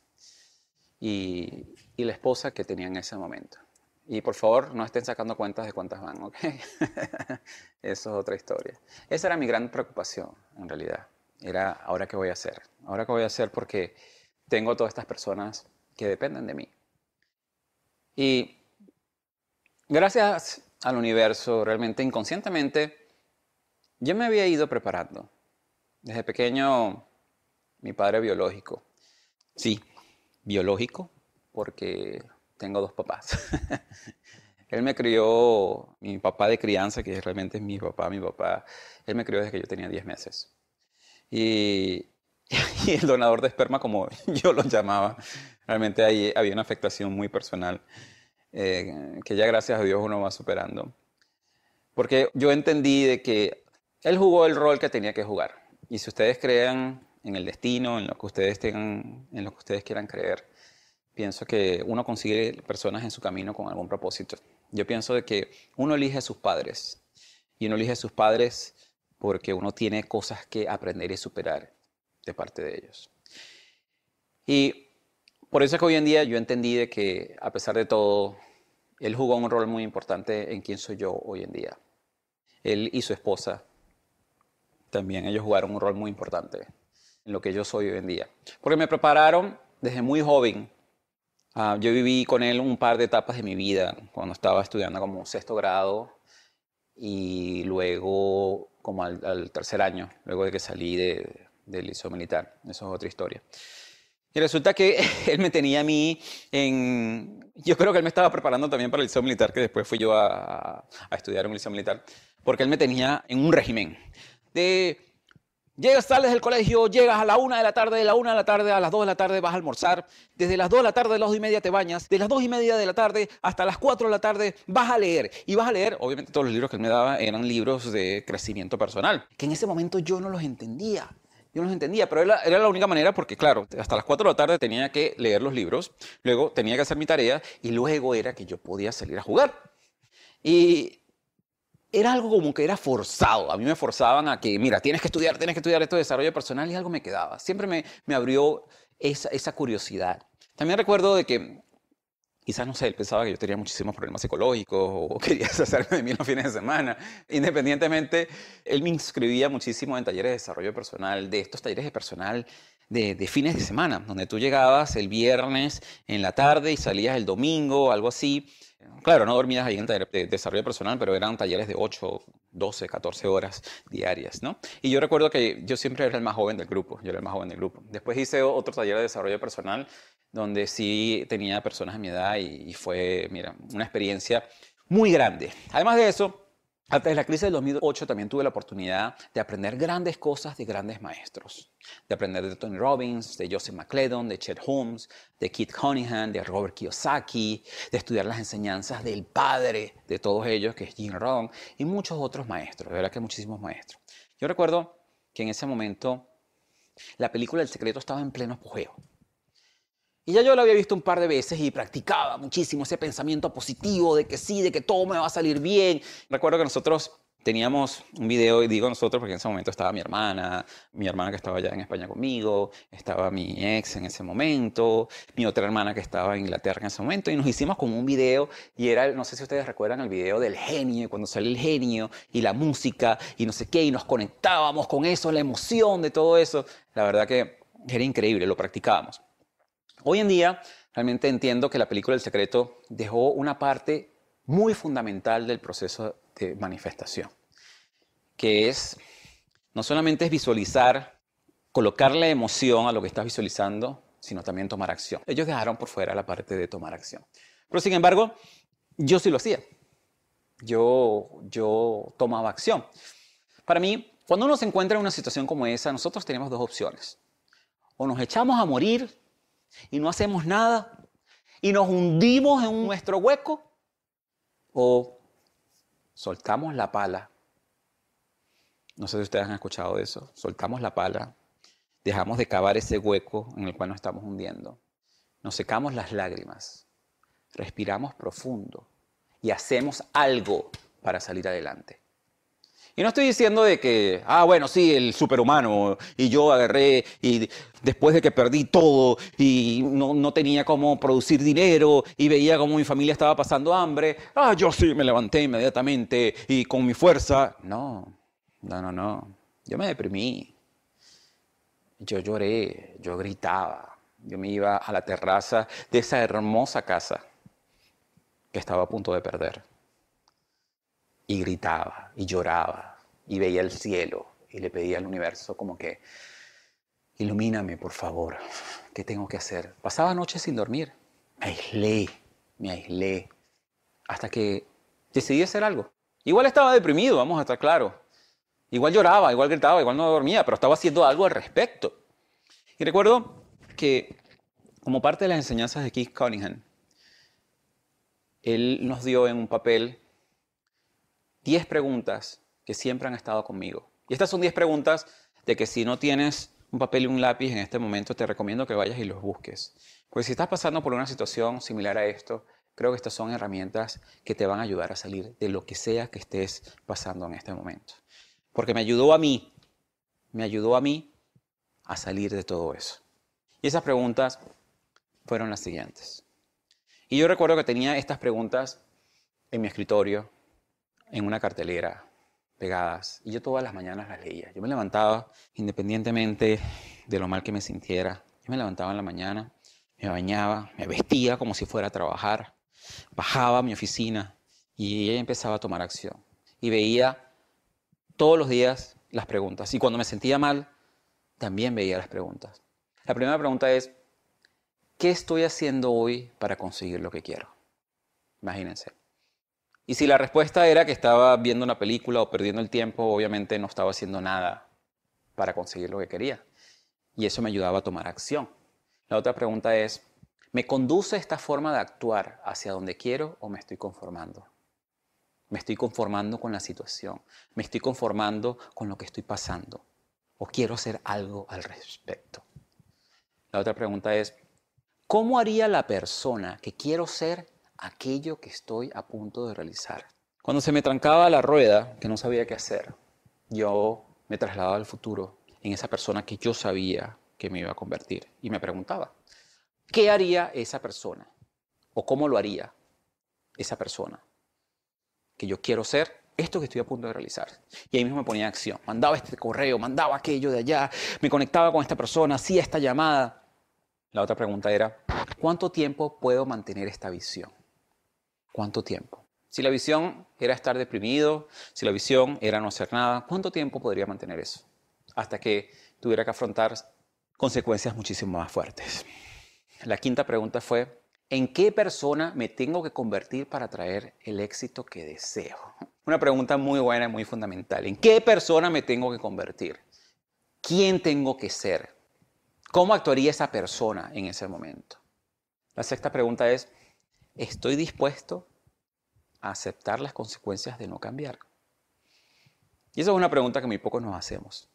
y, la esposa que tenía en ese momento. Y por favor, no estén sacando cuentas de cuántas van, ¿ok? Eso es otra historia. Esa era mi gran preocupación, en realidad. Era, ¿ahora qué voy a hacer? ¿Ahora qué voy a hacer? Porque tengo todas estas personas que dependen de mí. Y gracias al universo, realmente inconscientemente, yo me había ido preparando. Desde pequeño, mi padre biológico. Sí, biológico, porque tengo dos papás. él me crió, mi papá de crianza, que realmente es mi papá, mi papá, él me crió desde que yo tenía 10 meses. Y, el donador de esperma, como yo lo llamaba, realmente ahí había una afectación muy personal, eh, que ya gracias a Dios uno va superando. Porque yo entendí de que él jugó el rol que tenía que jugar. Y si ustedes crean en el destino, en lo que ustedes tengan, en lo que ustedes quieran creer. Pienso que uno consigue personas en su camino con algún propósito. Yo pienso de que uno elige a sus padres y uno elige a sus padres porque uno tiene cosas que aprender y superar de parte de ellos. Y por eso es que hoy en día yo entendí de que a pesar de todo, él jugó un rol muy importante en quién soy yo hoy en día. Él y su esposa también, ellos jugaron un rol muy importante en lo que yo soy hoy en día. Porque me prepararon desde muy joven. Ah, yo viví con él un par de etapas de mi vida, cuando estaba estudiando como sexto grado y luego como al, tercer año, luego de que salí del liceo militar. Eso es otra historia. Y resulta que él me tenía a mí en... Yo creo que él me estaba preparando también para el liceo militar, que después fui yo a, a estudiar en un liceo militar, porque él me tenía en un régimen de Llegas tarde del colegio, llegas a la una de la tarde, de la una de la tarde a las dos de la tarde vas a almorzar, desde las dos de la tarde a las dos y media te bañas, de las dos y media de la tarde hasta las cuatro de la tarde vas a leer. Y vas a leer, obviamente todos los libros que él me daba eran libros de crecimiento personal, que en ese momento yo no los entendía. Yo no los entendía, pero era, la única manera porque, claro, hasta las cuatro de la tarde tenía que leer los libros, luego tenía que hacer mi tarea y luego era que yo podía salir a jugar. Y era algo como que era forzado. A mí me forzaban a que, mira, tienes que estudiar, tienes que estudiar esto de desarrollo personal y algo me quedaba. Siempre me, me abrió esa, esa, curiosidad. También recuerdo de que, quizás no sé, él pensaba que yo tenía muchísimos problemas psicológicos o quería hacerme de mí los fines de semana. Independientemente, él me inscribía muchísimo en talleres de desarrollo personal, de estos talleres de personal de, de, fines de semana, donde tú llegabas el viernes en la tarde y salías el domingo, algo así claro, no dormías ahí en taller de desarrollo personal, pero eran talleres de 8, 12, 14 horas diarias, ¿no? Y yo recuerdo que yo siempre era el más joven del grupo, yo era el más joven del grupo. Después hice otro taller de desarrollo personal donde sí tenía personas de mi edad y fue, mira, una experiencia muy grande. Además de eso, antes de la crisis del 2008 también tuve la oportunidad de aprender grandes cosas de grandes maestros, de aprender de Tony Robbins, de Joseph McClendon, de Chet Holmes, de Keith Cunningham, de Robert Kiyosaki, de estudiar las enseñanzas del padre de todos ellos, que es Jim Rohn, y muchos otros maestros, de verdad que muchísimos maestros. Yo recuerdo que en ese momento la película El Secreto estaba en pleno apogeo. Y ya yo lo había visto un par de veces y practicaba muchísimo ese pensamiento positivo de que sí, de que todo me va a salir bien. Recuerdo que nosotros teníamos un video, y digo nosotros porque en ese momento estaba mi hermana, mi hermana que estaba allá en España conmigo, estaba mi ex en ese momento, mi otra hermana que estaba en Inglaterra en ese momento, y nos hicimos como un video, y era, no sé si ustedes recuerdan el video del genio, cuando sale el genio, y la música, y no sé qué, y nos conectábamos con eso, la emoción de todo eso. La verdad que era increíble, lo practicábamos. Hoy en día realmente entiendo que la película El Secreto dejó una parte muy fundamental del proceso de manifestación, que es no solamente es visualizar, colocarle emoción a lo que estás visualizando, sino también tomar acción. Ellos dejaron por fuera la parte de tomar acción. Pero sin embargo, yo sí lo hacía. Yo, yo tomaba acción. Para mí, cuando uno se encuentra en una situación como esa, nosotros tenemos dos opciones. O nos echamos a morir y no hacemos nada y nos hundimos en nuestro hueco o soltamos la pala. No sé si ustedes han escuchado eso, soltamos la pala, dejamos de cavar ese hueco en el cual nos estamos hundiendo, nos secamos las lágrimas, respiramos profundo y hacemos algo para salir adelante. Y no estoy diciendo de que, ah, bueno, sí, el superhumano, y yo agarré, y después de que perdí todo, y no, tenía cómo producir dinero, y veía cómo mi familia estaba pasando hambre, ah, yo sí me levanté inmediatamente, y con mi fuerza. No, no, no, no. Yo me deprimí. Yo lloré, yo gritaba. Yo me iba a la terraza de esa hermosa casa que estaba a punto de perder y gritaba y lloraba y veía el cielo y le pedía al universo como que, ilumíname por favor, ¿qué tengo que hacer? Pasaba noches sin dormir, me aislé, me aislé, hasta que decidí hacer algo. Igual estaba deprimido, vamos a estar claros. Igual lloraba, igual gritaba, igual no dormía, pero estaba haciendo algo al respecto. Y recuerdo que como parte de las enseñanzas de Keith Cunningham, él nos dio en un papel 10 preguntas que siempre han estado conmigo. Y estas son 10 preguntas de que si no tienes un papel y un lápiz en este momento, te recomiendo que vayas y los busques. Pues si estás pasando por una situación similar a esto, creo que estas son herramientas que te van a ayudar a salir de lo que sea que estés pasando en este momento. Porque me ayudó a mí, me ayudó a mí a salir de todo eso. Y esas preguntas fueron las siguientes. Y yo recuerdo que tenía estas preguntas en mi escritorio, en una cartelera, pegadas, y yo todas las mañanas las leía. Yo me levantaba, independientemente de lo mal que me sintiera, yo me levantaba en la mañana, me bañaba, me vestía como si fuera a trabajar, bajaba a mi oficina y ella empezaba a tomar acción. Y veía todos los días las preguntas. Y cuando me sentía mal, también veía las preguntas. La primera pregunta es, ¿qué estoy haciendo hoy para conseguir lo que quiero? Imagínense. Y si la respuesta era que estaba viendo una película o perdiendo el tiempo, obviamente no estaba haciendo nada para conseguir lo que quería. Y eso me ayudaba a tomar acción. La otra pregunta es, ¿me conduce esta forma de actuar hacia donde quiero o me estoy conformando? Me estoy conformando con la situación, me estoy conformando con lo que estoy pasando o quiero hacer algo al respecto. La otra pregunta es, ¿cómo haría la persona que quiero ser aquello que estoy a punto de realizar. Cuando se me trancaba la rueda, que no sabía qué hacer, yo me trasladaba al futuro en esa persona que yo sabía que me iba a convertir y me preguntaba, ¿qué haría esa persona? ¿O cómo lo haría esa persona que yo quiero ser? Esto que estoy a punto de realizar. Y ahí mismo me ponía en acción. Mandaba este correo, mandaba aquello de allá, me conectaba con esta persona, hacía esta llamada. La otra pregunta era, ¿cuánto tiempo puedo mantener esta visión? ¿Cuánto tiempo? Si la visión era estar deprimido, si la visión era no hacer nada, ¿cuánto tiempo podría mantener eso? Hasta que tuviera que afrontar consecuencias muchísimo más fuertes. La quinta pregunta fue, ¿en qué persona me tengo que convertir para traer el éxito que deseo? Una pregunta muy buena y muy fundamental. ¿En qué persona me tengo que convertir? ¿Quién tengo que ser? ¿Cómo actuaría esa persona en ese momento? La sexta pregunta es, estoy dispuesto a aceptar las consecuencias de no cambiar? Y esa es una pregunta que muy pocos nos hacemos.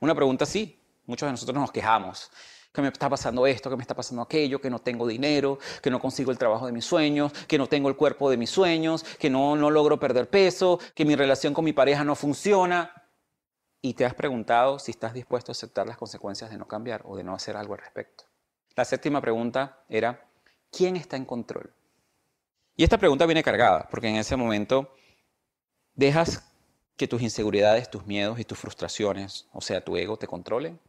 Una pregunta sí, muchos de nosotros nos quejamos. Que me está pasando esto, que me está pasando aquello, que no tengo dinero, que no consigo el trabajo de mis sueños, que no tengo el cuerpo de mis sueños, que no, no logro perder peso, que mi relación con mi pareja no funciona. Y te has preguntado si estás dispuesto a aceptar las consecuencias de no cambiar o de no hacer algo al respecto. La séptima pregunta era, ¿quién está en control? Y esta pregunta viene cargada, porque en ese momento dejas que tus inseguridades, tus miedos y tus frustraciones, o sea, tu ego, te controlen,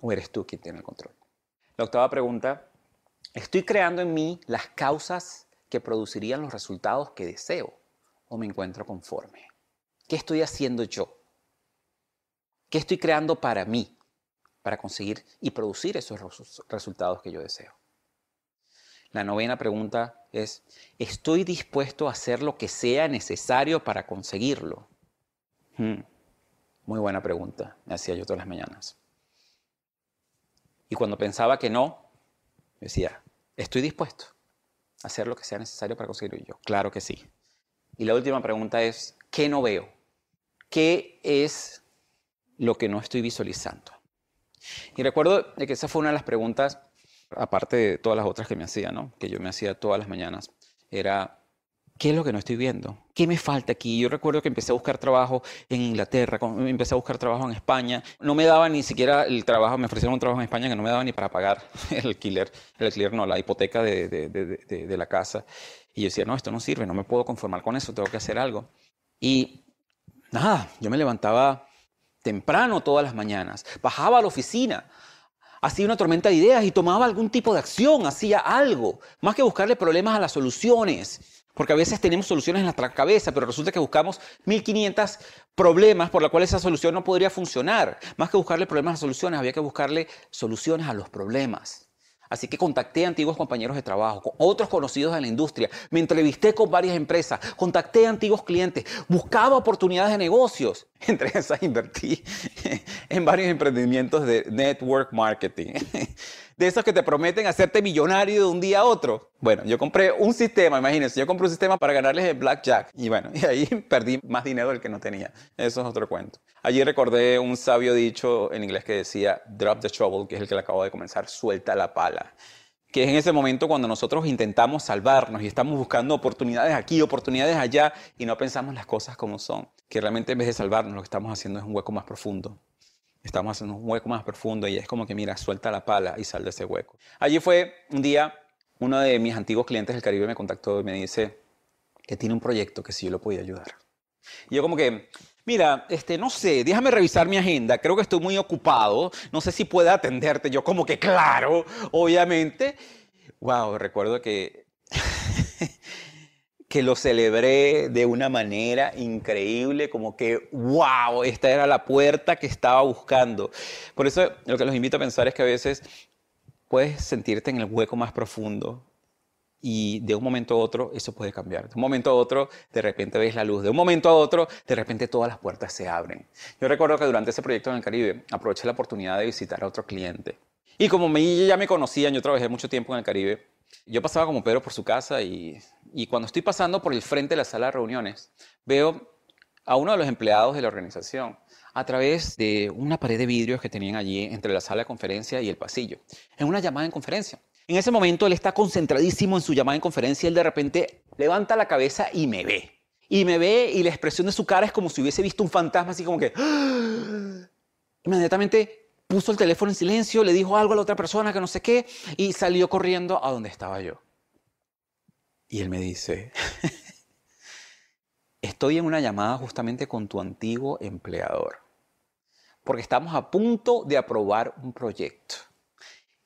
o eres tú quien tiene el control. La octava pregunta, ¿estoy creando en mí las causas que producirían los resultados que deseo o me encuentro conforme? ¿Qué estoy haciendo yo? ¿Qué estoy creando para mí para conseguir y producir esos resultados que yo deseo? La novena pregunta es, ¿estoy dispuesto a hacer lo que sea necesario para conseguirlo? Hmm, muy buena pregunta, me hacía yo todas las mañanas. Y cuando pensaba que no, decía, ¿estoy dispuesto a hacer lo que sea necesario para conseguirlo? Y yo, claro que sí. Y la última pregunta es, ¿qué no veo? ¿Qué es lo que no estoy visualizando? Y recuerdo que esa fue una de las preguntas aparte de todas las otras que me hacía, ¿no? Que yo me hacía todas las mañanas, era ¿qué es lo que no estoy viendo? ¿Qué me falta aquí? Yo recuerdo que empecé a buscar trabajo en Inglaterra, empecé a buscar trabajo en España. No me daba ni siquiera el trabajo, me ofrecieron un trabajo en España que no me daba ni para pagar el alquiler, el alquiler no, la hipoteca de, de la casa. Y yo decía, no, esto no sirve, no me puedo conformar con eso, tengo que hacer algo. Y nada, yo me levantaba temprano todas las mañanas, bajaba a la oficina, hacía una tormenta de ideas y tomaba algún tipo de acción, hacía algo, más que buscarle problemas a las soluciones. Porque a veces tenemos soluciones en la cabeza, pero resulta que buscamos 1500 problemas por los cuales esa solución no podría funcionar. Más que buscarle problemas a soluciones, había que buscarle soluciones a los problemas. Así que contacté a antiguos compañeros de trabajo, con otros conocidos de la industria, me entrevisté con varias empresas, contacté a antiguos clientes, buscaba oportunidades de negocios. Entre esas invertí en varios emprendimientos de network marketing. de esos que te prometen hacerte millonario de un día a otro. Bueno, yo compré un sistema, imagínense, yo compré un sistema para ganarles el blackjack. Y bueno, y ahí perdí más dinero del que no tenía. Eso es otro cuento. Allí recordé un sabio dicho en inglés que decía, drop the shovel, que es el que le acabo de comenzar, suelta la pala que es en ese momento cuando nosotros intentamos salvarnos y estamos buscando oportunidades aquí, oportunidades allá, y no pensamos las cosas como son, que realmente en vez de salvarnos lo que estamos haciendo es un hueco más profundo. Estamos en un hueco más profundo y es como que, mira, suelta la pala y sal de ese hueco. Allí fue un día, uno de mis antiguos clientes del Caribe me contactó y me dice que tiene un proyecto que si yo lo podía ayudar. Y yo como que, mira, este, no sé, déjame revisar mi agenda, creo que estoy muy ocupado, no sé si pueda atenderte. Yo como que, claro, obviamente. Wow, recuerdo que que lo celebré de una manera increíble, como que, wow, esta era la puerta que estaba buscando. Por eso lo que los invito a pensar es que a veces puedes sentirte en el hueco más profundo y de un momento a otro eso puede cambiar. De un momento a otro de repente ves la luz, de un momento a otro de repente todas las puertas se abren. Yo recuerdo que durante ese proyecto en el Caribe aproveché la oportunidad de visitar a otro cliente. Y como me, ya me conocían, yo trabajé mucho tiempo en el Caribe, yo pasaba como Pedro por su casa y, cuando estoy pasando por el frente de la sala de reuniones, veo a uno de los empleados de la organización a través de una pared de vidrios que tenían allí entre la sala de conferencia y el pasillo, en una llamada en conferencia. En ese momento él está concentradísimo en su llamada en conferencia y él de repente levanta la cabeza y me ve. Y me ve y la expresión de su cara es como si hubiese visto un fantasma, así como que... ¡Ah! Inmediatamente puso el teléfono en silencio, le dijo algo a la otra persona que no sé qué y salió corriendo a donde estaba yo. Y él me dice, estoy en una llamada justamente con tu antiguo empleador, porque estamos a punto de aprobar un proyecto.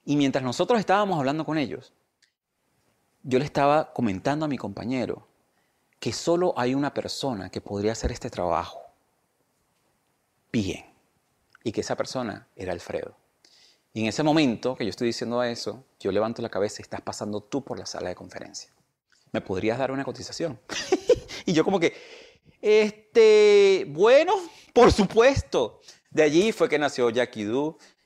Y mientras nosotros estábamos hablando con ellos, yo le estaba comentando a mi compañero que solo hay una persona que podría hacer este trabajo bien y que esa persona era Alfredo. Y en ese momento que yo estoy diciendo eso, yo levanto la cabeza y estás pasando tú por la sala de conferencia. ¿Me podrías dar una cotización? y yo como que, este, bueno, por supuesto. De allí fue que nació Jackie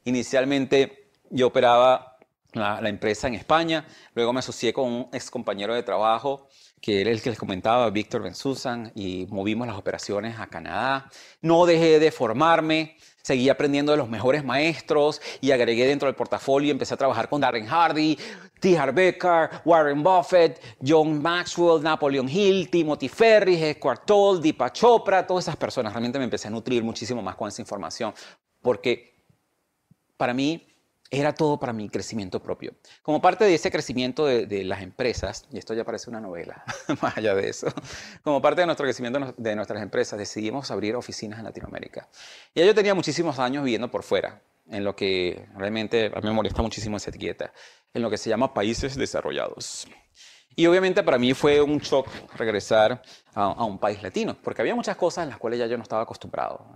Inicialmente yo operaba la, empresa en España, luego me asocié con un excompañero de trabajo que era el que les comentaba, Víctor susan y movimos las operaciones a Canadá. No dejé de formarme, seguí aprendiendo de los mejores maestros y agregué dentro del portafolio, empecé a trabajar con Darren Hardy, T. Eker, Warren Buffett, John Maxwell, Napoleon Hill, Timothy Ferris, Esquartol, Dipa Chopra, todas esas personas. Realmente me empecé a nutrir muchísimo más con esa información porque para mí era todo para mi crecimiento propio. Como parte de ese crecimiento de, las empresas, y esto ya parece una novela, más allá de eso, como parte de nuestro crecimiento de nuestras empresas, decidimos abrir oficinas en Latinoamérica. Y yo tenía muchísimos años viviendo por fuera, en lo que realmente a mí me molesta muchísimo esa etiqueta, en lo que se llama países desarrollados. Y obviamente para mí fue un shock regresar a, a un país latino, porque había muchas cosas en las cuales ya yo no estaba acostumbrado.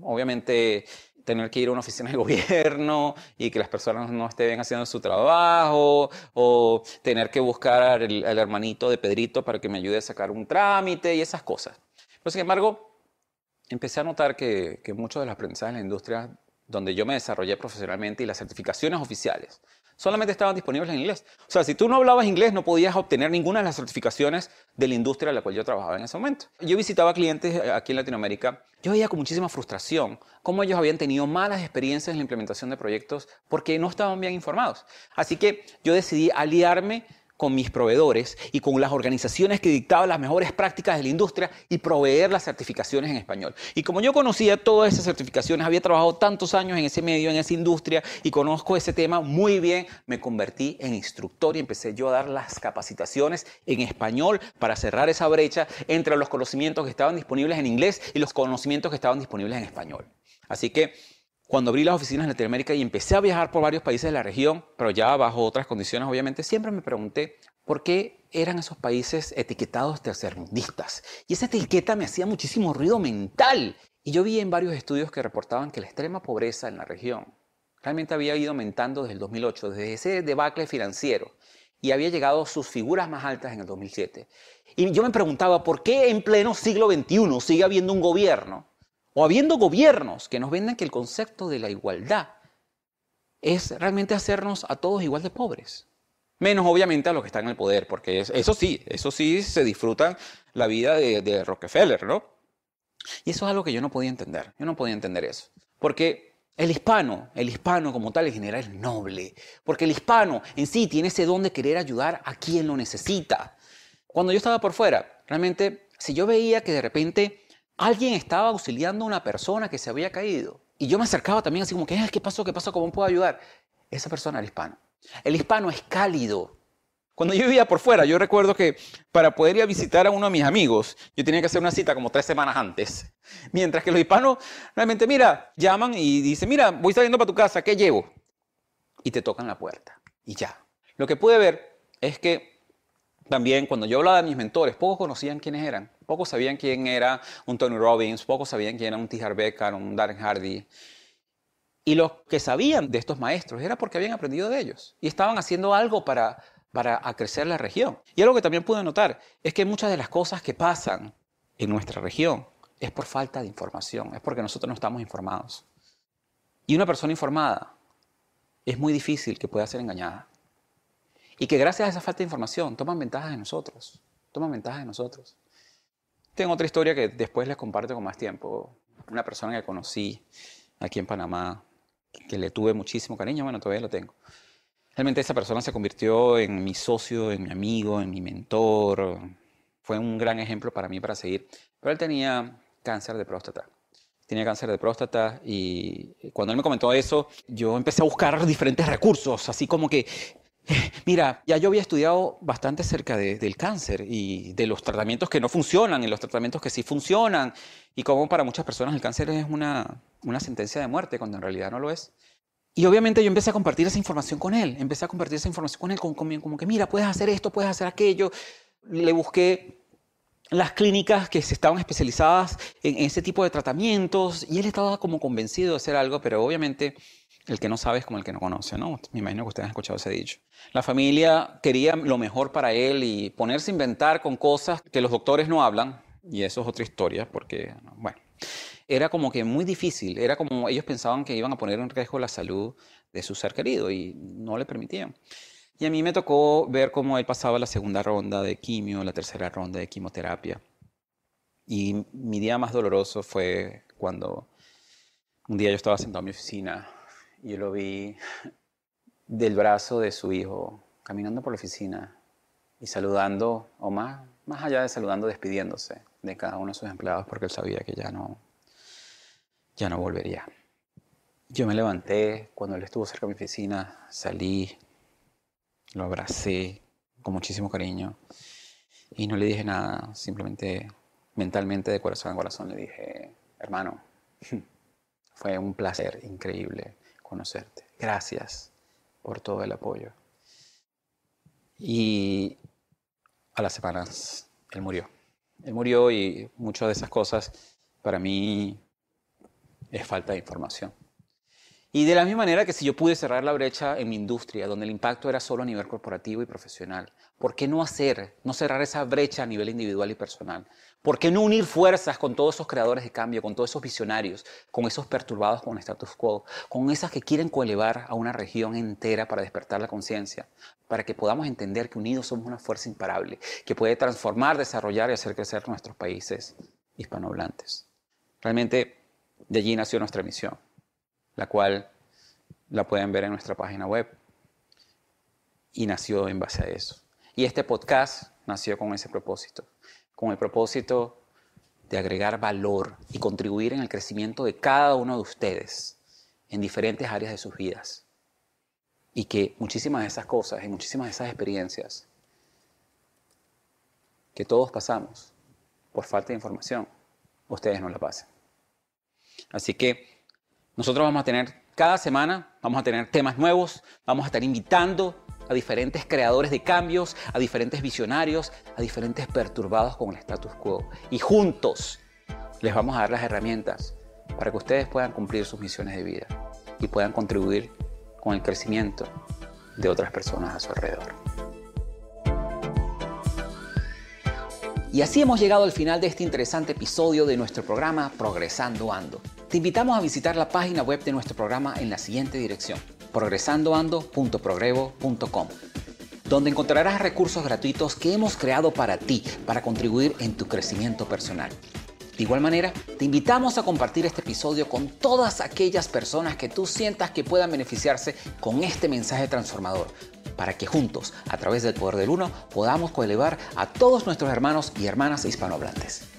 Obviamente tener que ir a una oficina de gobierno y que las personas no estén haciendo su trabajo, o tener que buscar al, hermanito de Pedrito para que me ayude a sacar un trámite y esas cosas. Pero sin embargo, empecé a notar que, que muchos de los aprendizajes en la industria donde yo me desarrollé profesionalmente y las certificaciones oficiales solamente estaban disponibles en inglés. O sea, si tú no hablabas inglés no podías obtener ninguna de las certificaciones de la industria en la cual yo trabajaba en ese momento. Yo visitaba clientes eh, aquí en Latinoamérica, yo veía con muchísima frustración cómo ellos habían tenido malas experiencias en la implementación de proyectos porque no estaban bien informados. Así que yo decidí aliarme con mis proveedores y con las organizaciones que dictaban las mejores prácticas de la industria y proveer las certificaciones en español. Y como yo conocía todas esas certificaciones, había trabajado tantos años en ese medio, en esa industria y conozco ese tema muy bien, me convertí en instructor y empecé yo a dar las capacitaciones en español para cerrar esa brecha entre los conocimientos que estaban disponibles en inglés y los conocimientos que estaban disponibles en español. Así que cuando abrí las oficinas en Latinoamérica y empecé a viajar por varios países de la región, pero ya bajo otras condiciones, obviamente, siempre me pregunté por qué eran esos países etiquetados tercermundistas. Y esa etiqueta me hacía muchísimo ruido mental. Y yo vi en varios estudios que reportaban que la extrema pobreza en la región realmente había ido aumentando desde el 2008, desde ese debacle financiero, y había llegado a sus figuras más altas en el 2007. Y yo me preguntaba, ¿por qué en pleno siglo XXI sigue habiendo un gobierno o habiendo gobiernos que nos vendan que el concepto de la igualdad es realmente hacernos a todos igual de pobres. Menos obviamente a los que están en el poder, porque eso sí, eso sí se disfrutan la vida de, de Rockefeller, ¿no? Y eso es algo que yo no podía entender, yo no podía entender eso. Porque el hispano, el hispano como tal en general es noble, porque el hispano en sí tiene ese don de querer ayudar a quien lo necesita. Cuando yo estaba por fuera, realmente, si yo veía que de repente alguien estaba auxiliando a una persona que se había caído. Y yo me acercaba también así como que, ah, ¿qué pasó? ¿Qué pasó? ¿Cómo puedo ayudar? Esa persona era hispano. El hispano es cálido. Cuando yo vivía por fuera, yo recuerdo que para poder ir a visitar a uno de mis amigos, yo tenía que hacer una cita como tres semanas antes. Mientras que los hispanos realmente, mira, llaman y dicen, mira, voy saliendo para tu casa, ¿qué llevo? Y te tocan la puerta. Y ya. Lo que pude ver es que también cuando yo hablaba de mis mentores, pocos conocían quiénes eran. Pocos sabían quién era un Tony Robbins, pocos sabían quién era un T. Becker, un Darren Hardy. Y lo que sabían de estos maestros era porque habían aprendido de ellos y estaban haciendo algo para, para crecer la región. Y algo que también pude notar es que muchas de las cosas que pasan en nuestra región es por falta de información, es porque nosotros no estamos informados. Y una persona informada es muy difícil que pueda ser engañada. Y que gracias a esa falta de información toman ventaja de nosotros, toman ventaja de nosotros. Tengo otra historia que después les comparto con más tiempo. Una persona que conocí aquí en Panamá, que le tuve muchísimo cariño, bueno, todavía lo tengo. Realmente esa persona se convirtió en mi socio, en mi amigo, en mi mentor. Fue un gran ejemplo para mí para seguir. Pero él tenía cáncer de próstata. Tenía cáncer de próstata y cuando él me comentó eso, yo empecé a buscar diferentes recursos, así como que Mira, ya yo había estudiado bastante cerca del cáncer y de los tratamientos que no funcionan y los tratamientos que sí funcionan y cómo para muchas personas el cáncer es una, sentencia de muerte cuando en realidad no lo es. Y obviamente yo empecé a compartir esa información con él, empecé a compartir esa información con él, como, como que mira, puedes hacer esto, puedes hacer aquello. Le busqué las clínicas que se estaban especializadas en ese tipo de tratamientos y él estaba como convencido de hacer algo, pero obviamente el que no sabe es como el que no conoce, ¿no? Me imagino que ustedes han escuchado ese dicho. La familia quería lo mejor para él y ponerse a inventar con cosas que los doctores no hablan, y eso es otra historia, porque, bueno, era como que muy difícil, era como ellos pensaban que iban a poner en riesgo la salud de su ser querido y no le permitían. Y a mí me tocó ver cómo él pasaba la segunda ronda de quimio, la tercera ronda de quimioterapia. Y mi día más doloroso fue cuando un día yo estaba sentado en mi oficina yo lo vi del brazo de su hijo caminando por la oficina y saludando, o más, más allá de saludando, despidiéndose de cada uno de sus empleados porque él sabía que ya no, ya no volvería. Yo me levanté cuando él estuvo cerca de mi oficina, salí, lo abracé con muchísimo cariño y no le dije nada, simplemente mentalmente de corazón a corazón le dije, hermano, fue un placer increíble conocerte. Gracias por todo el apoyo. Y a las semanas él murió. Él murió y muchas de esas cosas para mí es falta de información. Y de la misma manera que si yo pude cerrar la brecha en mi industria, donde el impacto era solo a nivel corporativo y profesional, ¿por qué no hacer, no cerrar esa brecha a nivel individual y personal? ¿Por qué no unir fuerzas con todos esos creadores de cambio, con todos esos visionarios, con esos perturbados con el status quo, con esas que quieren coelevar a una región entera para despertar la conciencia, para que podamos entender que unidos somos una fuerza imparable, que puede transformar, desarrollar y hacer crecer nuestros países hispanohablantes? Realmente de allí nació nuestra misión la cual la pueden ver en nuestra página web. Y nació en base a eso. Y este podcast nació con ese propósito, con el propósito de agregar valor y contribuir en el crecimiento de cada uno de ustedes en diferentes áreas de sus vidas. Y que muchísimas de esas cosas y muchísimas de esas experiencias que todos pasamos por falta de información, ustedes no la pasen. Así que nosotros vamos a tener cada semana, vamos a tener temas nuevos, vamos a estar invitando a diferentes creadores de cambios, a diferentes visionarios, a diferentes perturbados con el status quo. Y juntos les vamos a dar las herramientas para que ustedes puedan cumplir sus misiones de vida y puedan contribuir con el crecimiento de otras personas a su alrededor. Y así hemos llegado al final de este interesante episodio de nuestro programa Progresando Ando. Te invitamos a visitar la página web de nuestro programa en la siguiente dirección, progresandoando.progrevo.com, donde encontrarás recursos gratuitos que hemos creado para ti, para contribuir en tu crecimiento personal. De igual manera, te invitamos a compartir este episodio con todas aquellas personas que tú sientas que puedan beneficiarse con este mensaje transformador, para que juntos, a través del poder del uno, podamos coelevar a todos nuestros hermanos y hermanas hispanohablantes.